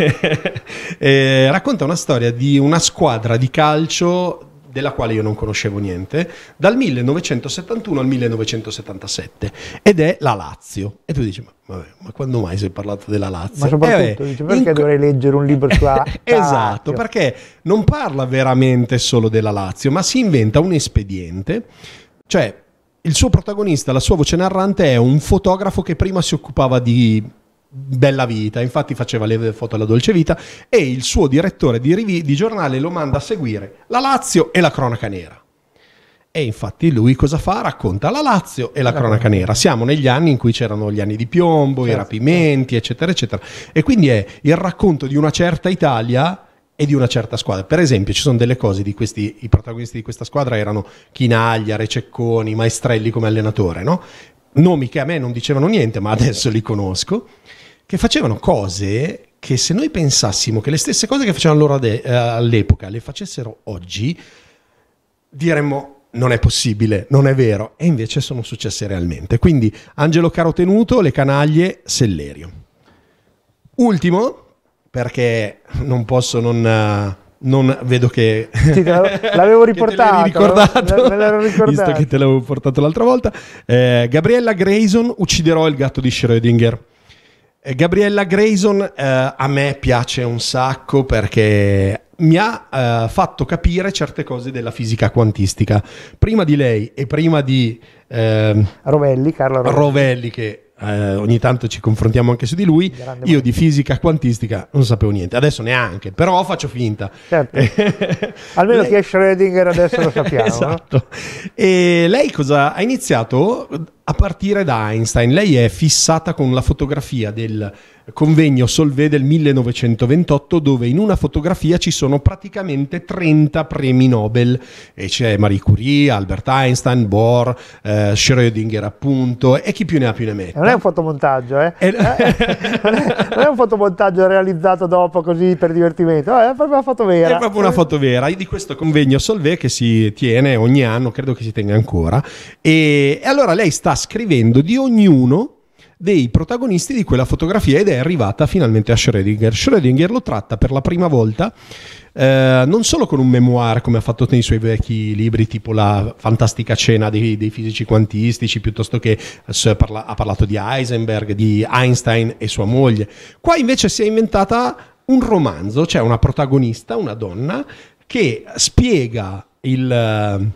eh, racconta una storia di una squadra di calcio della quale io non conoscevo niente, dal 1971 al 1977 ed è la Lazio. E tu dici, ma, vabbè, ma quando mai si è parlato della Lazio? Ma soprattutto, eh, dici, perché in... dovrei leggere un libro sulla eh, Esatto, perché non parla veramente solo della Lazio, ma si inventa un espediente, cioè il suo protagonista, la sua voce narrante è un fotografo che prima si occupava di bella vita, infatti faceva le foto alla dolce vita e il suo direttore di, rivi- di giornale lo manda a seguire la Lazio e la cronaca nera. E infatti lui cosa fa? Racconta la Lazio e la cronaca nera. Siamo negli anni in cui c'erano gli anni di piombo, certo. i rapimenti, eccetera, eccetera. E quindi è il racconto di una certa Italia e di una certa squadra. Per esempio, ci sono delle cose di questi, i protagonisti di questa squadra erano Chinaglia, Rececconi, Maestrelli come allenatore, no? Nomi che a me non dicevano niente, ma adesso li conosco che facevano cose che se noi pensassimo che le stesse cose che facevano loro de- eh, all'epoca le facessero oggi, diremmo non è possibile, non è vero, e invece sono successe realmente. Quindi Angelo Carotenuto, Le Canaglie, Sellerio. Ultimo, perché non posso non... non vedo che... Sì, l'avevo riportato. ricordato, l'avevo ricordato. Visto che te l'avevo portato l'altra volta. Eh, Gabriella Grayson, Ucciderò il gatto di Schrödinger. Eh, Gabriella Grayson eh, a me piace un sacco perché mi ha eh, fatto capire certe cose della fisica quantistica. Prima di lei e prima di eh, Rovelli, Carla Rovelli. Rovelli che eh, ogni tanto ci confrontiamo anche su di lui. Grande Io di fisica quantistica non sapevo niente, adesso neanche, però faccio finta. Certo. Almeno lei... che Schrödinger adesso lo sappiamo. esatto. No? E lei cosa ha iniziato a partire da Einstein? Lei è fissata con la fotografia del convegno Solvay del 1928 dove in una fotografia ci sono praticamente 30 premi Nobel e c'è Marie Curie, Albert Einstein, Bohr, eh, Schrödinger appunto e chi più ne ha più ne mette. Non è un fotomontaggio, eh? eh, eh, eh non, è, un fotomontaggio realizzato dopo così per divertimento, eh, è proprio una foto vera. È proprio una foto vera di questo convegno Solvay che si tiene ogni anno, credo che si tenga ancora e, e allora lei sta scrivendo di ognuno dei protagonisti di quella fotografia ed è arrivata finalmente a Schrödinger. Schrödinger lo tratta per la prima volta eh, non solo con un memoir come ha fatto nei suoi vecchi libri tipo la fantastica cena dei, dei fisici quantistici piuttosto che eh, parla, ha parlato di Heisenberg, di Einstein e sua moglie. Qua invece si è inventata un romanzo, cioè una protagonista, una donna che spiega il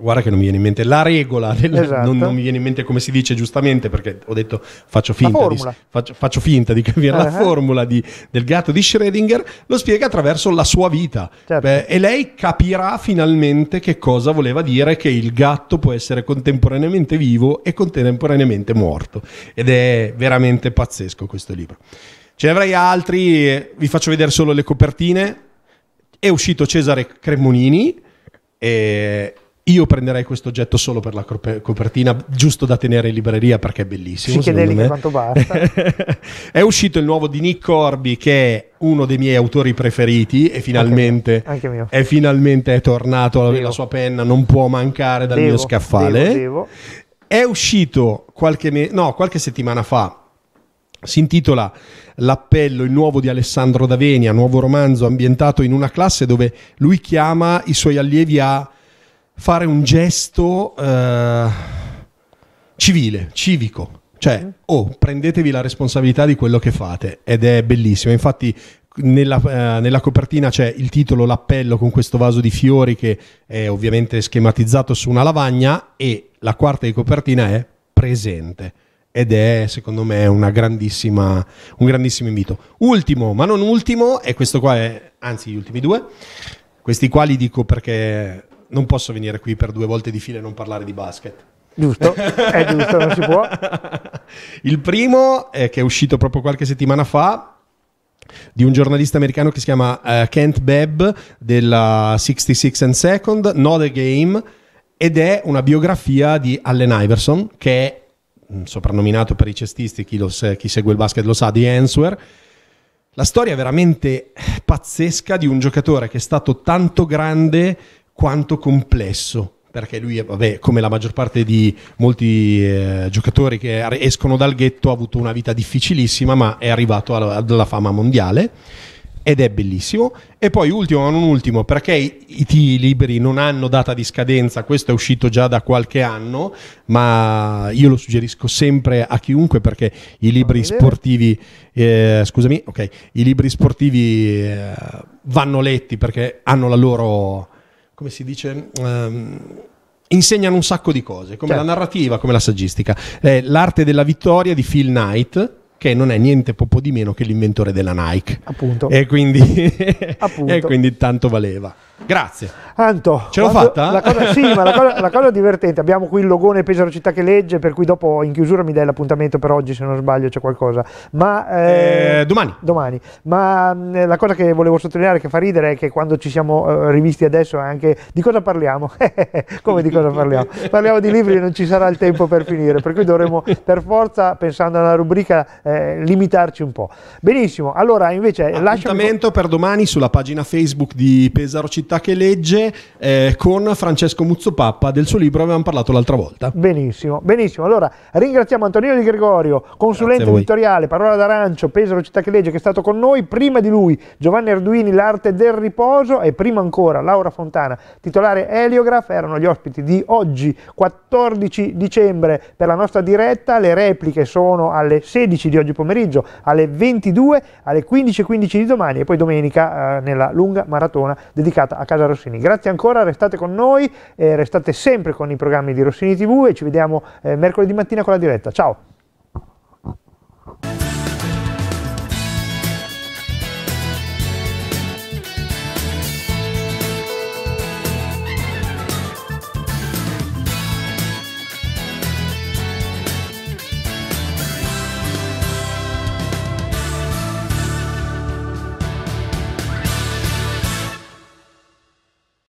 Guarda che non mi viene in mente la regola, del, esatto. non, non, esatto. mi viene in mente come si dice giustamente perché ho detto faccio finta, di, faccio, faccio finta di, capire uh-huh. la eh. formula di, del gatto di Schrödinger, lo spiega attraverso la sua vita certo. Beh, e lei capirà finalmente che cosa voleva dire che il gatto può essere contemporaneamente vivo e contemporaneamente morto ed è veramente pazzesco questo libro. Ce ne avrei altri, eh, vi faccio vedere solo le copertine, è uscito Cesare Cremonini. E eh, io prenderei questo oggetto solo per la copertina, giusto da tenere in libreria perché è bellissimo. Psichedelica quanto basta. è uscito il nuovo di Nick Corby che è uno dei miei autori preferiti e finalmente, anche mio. Anche mio. È, finalmente è tornato, devo. la sua penna non può mancare dal devo, mio scaffale. Devo, devo. È uscito qualche, me- no, qualche settimana fa si intitola L'appello, il nuovo di Alessandro Davenia, nuovo romanzo ambientato in una classe dove lui chiama i suoi allievi a fare un gesto eh, civile, civico. Cioè, mm. oh, prendetevi la responsabilità di quello che fate ed è bellissimo. Infatti, nella, eh, nella, copertina c'è il titolo, l'appello con questo vaso di fiori che è ovviamente schematizzato su una lavagna e la quarta di copertina è presente ed è secondo me un grandissimo invito. Ultimo, ma non ultimo, e questo qua è, anzi gli ultimi due, questi qua li dico perché non posso venire qui per due volte di fila e non parlare di basket. Giusto, è giusto, non si può. Il primo, è che è uscito proprio qualche settimana fa, di un giornalista americano che si chiama uh, Kent Bebb della 66 and Second, Not the Game, ed è una biografia di Allen Iverson, che è mm, soprannominato per i cestisti, chi, lo, chi segue il basket lo sa, di Answer. La storia veramente pazzesca di un giocatore che è stato tanto grande quanto complesso perché lui, vabbè, come la maggior parte di molti eh, giocatori che escono dal ghetto, ha avuto una vita difficilissima, ma è arrivato alla, alla fama mondiale ed è bellissimo. E poi ultimo, ma non ultimo, perché i, i libri non hanno data di scadenza, questo è uscito già da qualche anno, ma io lo suggerisco sempre a chiunque perché i libri sportivi, eh, scusami, ok, i libri sportivi eh, vanno letti perché hanno la loro come si dice, um, insegnano un sacco di cose, come certo. la narrativa, come la saggistica. È l'arte della vittoria di Phil Knight, che non è niente poco di meno che l'inventore della Nike. Appunto. E quindi, Appunto. e quindi tanto valeva. Grazie. Anto, ce l'ho fatta? Cosa, sì, ma la cosa, la cosa, divertente, abbiamo qui il logone Pesaro Città che legge, per cui dopo in chiusura mi dai l'appuntamento per oggi se non sbaglio c'è qualcosa. Ma, eh, eh, domani. domani. Ma mh, la cosa che volevo sottolineare che fa ridere è che quando ci siamo uh, rivisti adesso anche di cosa parliamo? Come di cosa parliamo? parliamo di libri e non ci sarà il tempo per finire, per cui dovremo per forza, pensando alla rubrica, eh, limitarci un po'. Benissimo, allora invece... Appuntamento lasciami... per domani sulla pagina Facebook di Pesaro Città che legge eh, con Francesco Muzzopappa. Del suo libro avevamo parlato l'altra volta. Benissimo, benissimo. Allora ringraziamo Antonino Di Gregorio, consulente editoriale, Parola d'Arancio, Pesaro Città che legge, che è stato con noi. Prima di lui Giovanni Arduini, L'arte del riposo e prima ancora Laura Fontana, titolare Eliograph, erano gli ospiti di oggi, 14 dicembre, per la nostra diretta. Le repliche sono alle 16 di oggi pomeriggio, alle 22, alle 15.15 15 di domani e poi domenica eh, nella lunga maratona dedicata a Casa Rossini. Grazie grazie ancora, restate con noi, eh, restate sempre con i programmi di Rossini TV e ci vediamo eh, mercoledì mattina con la diretta. Ciao!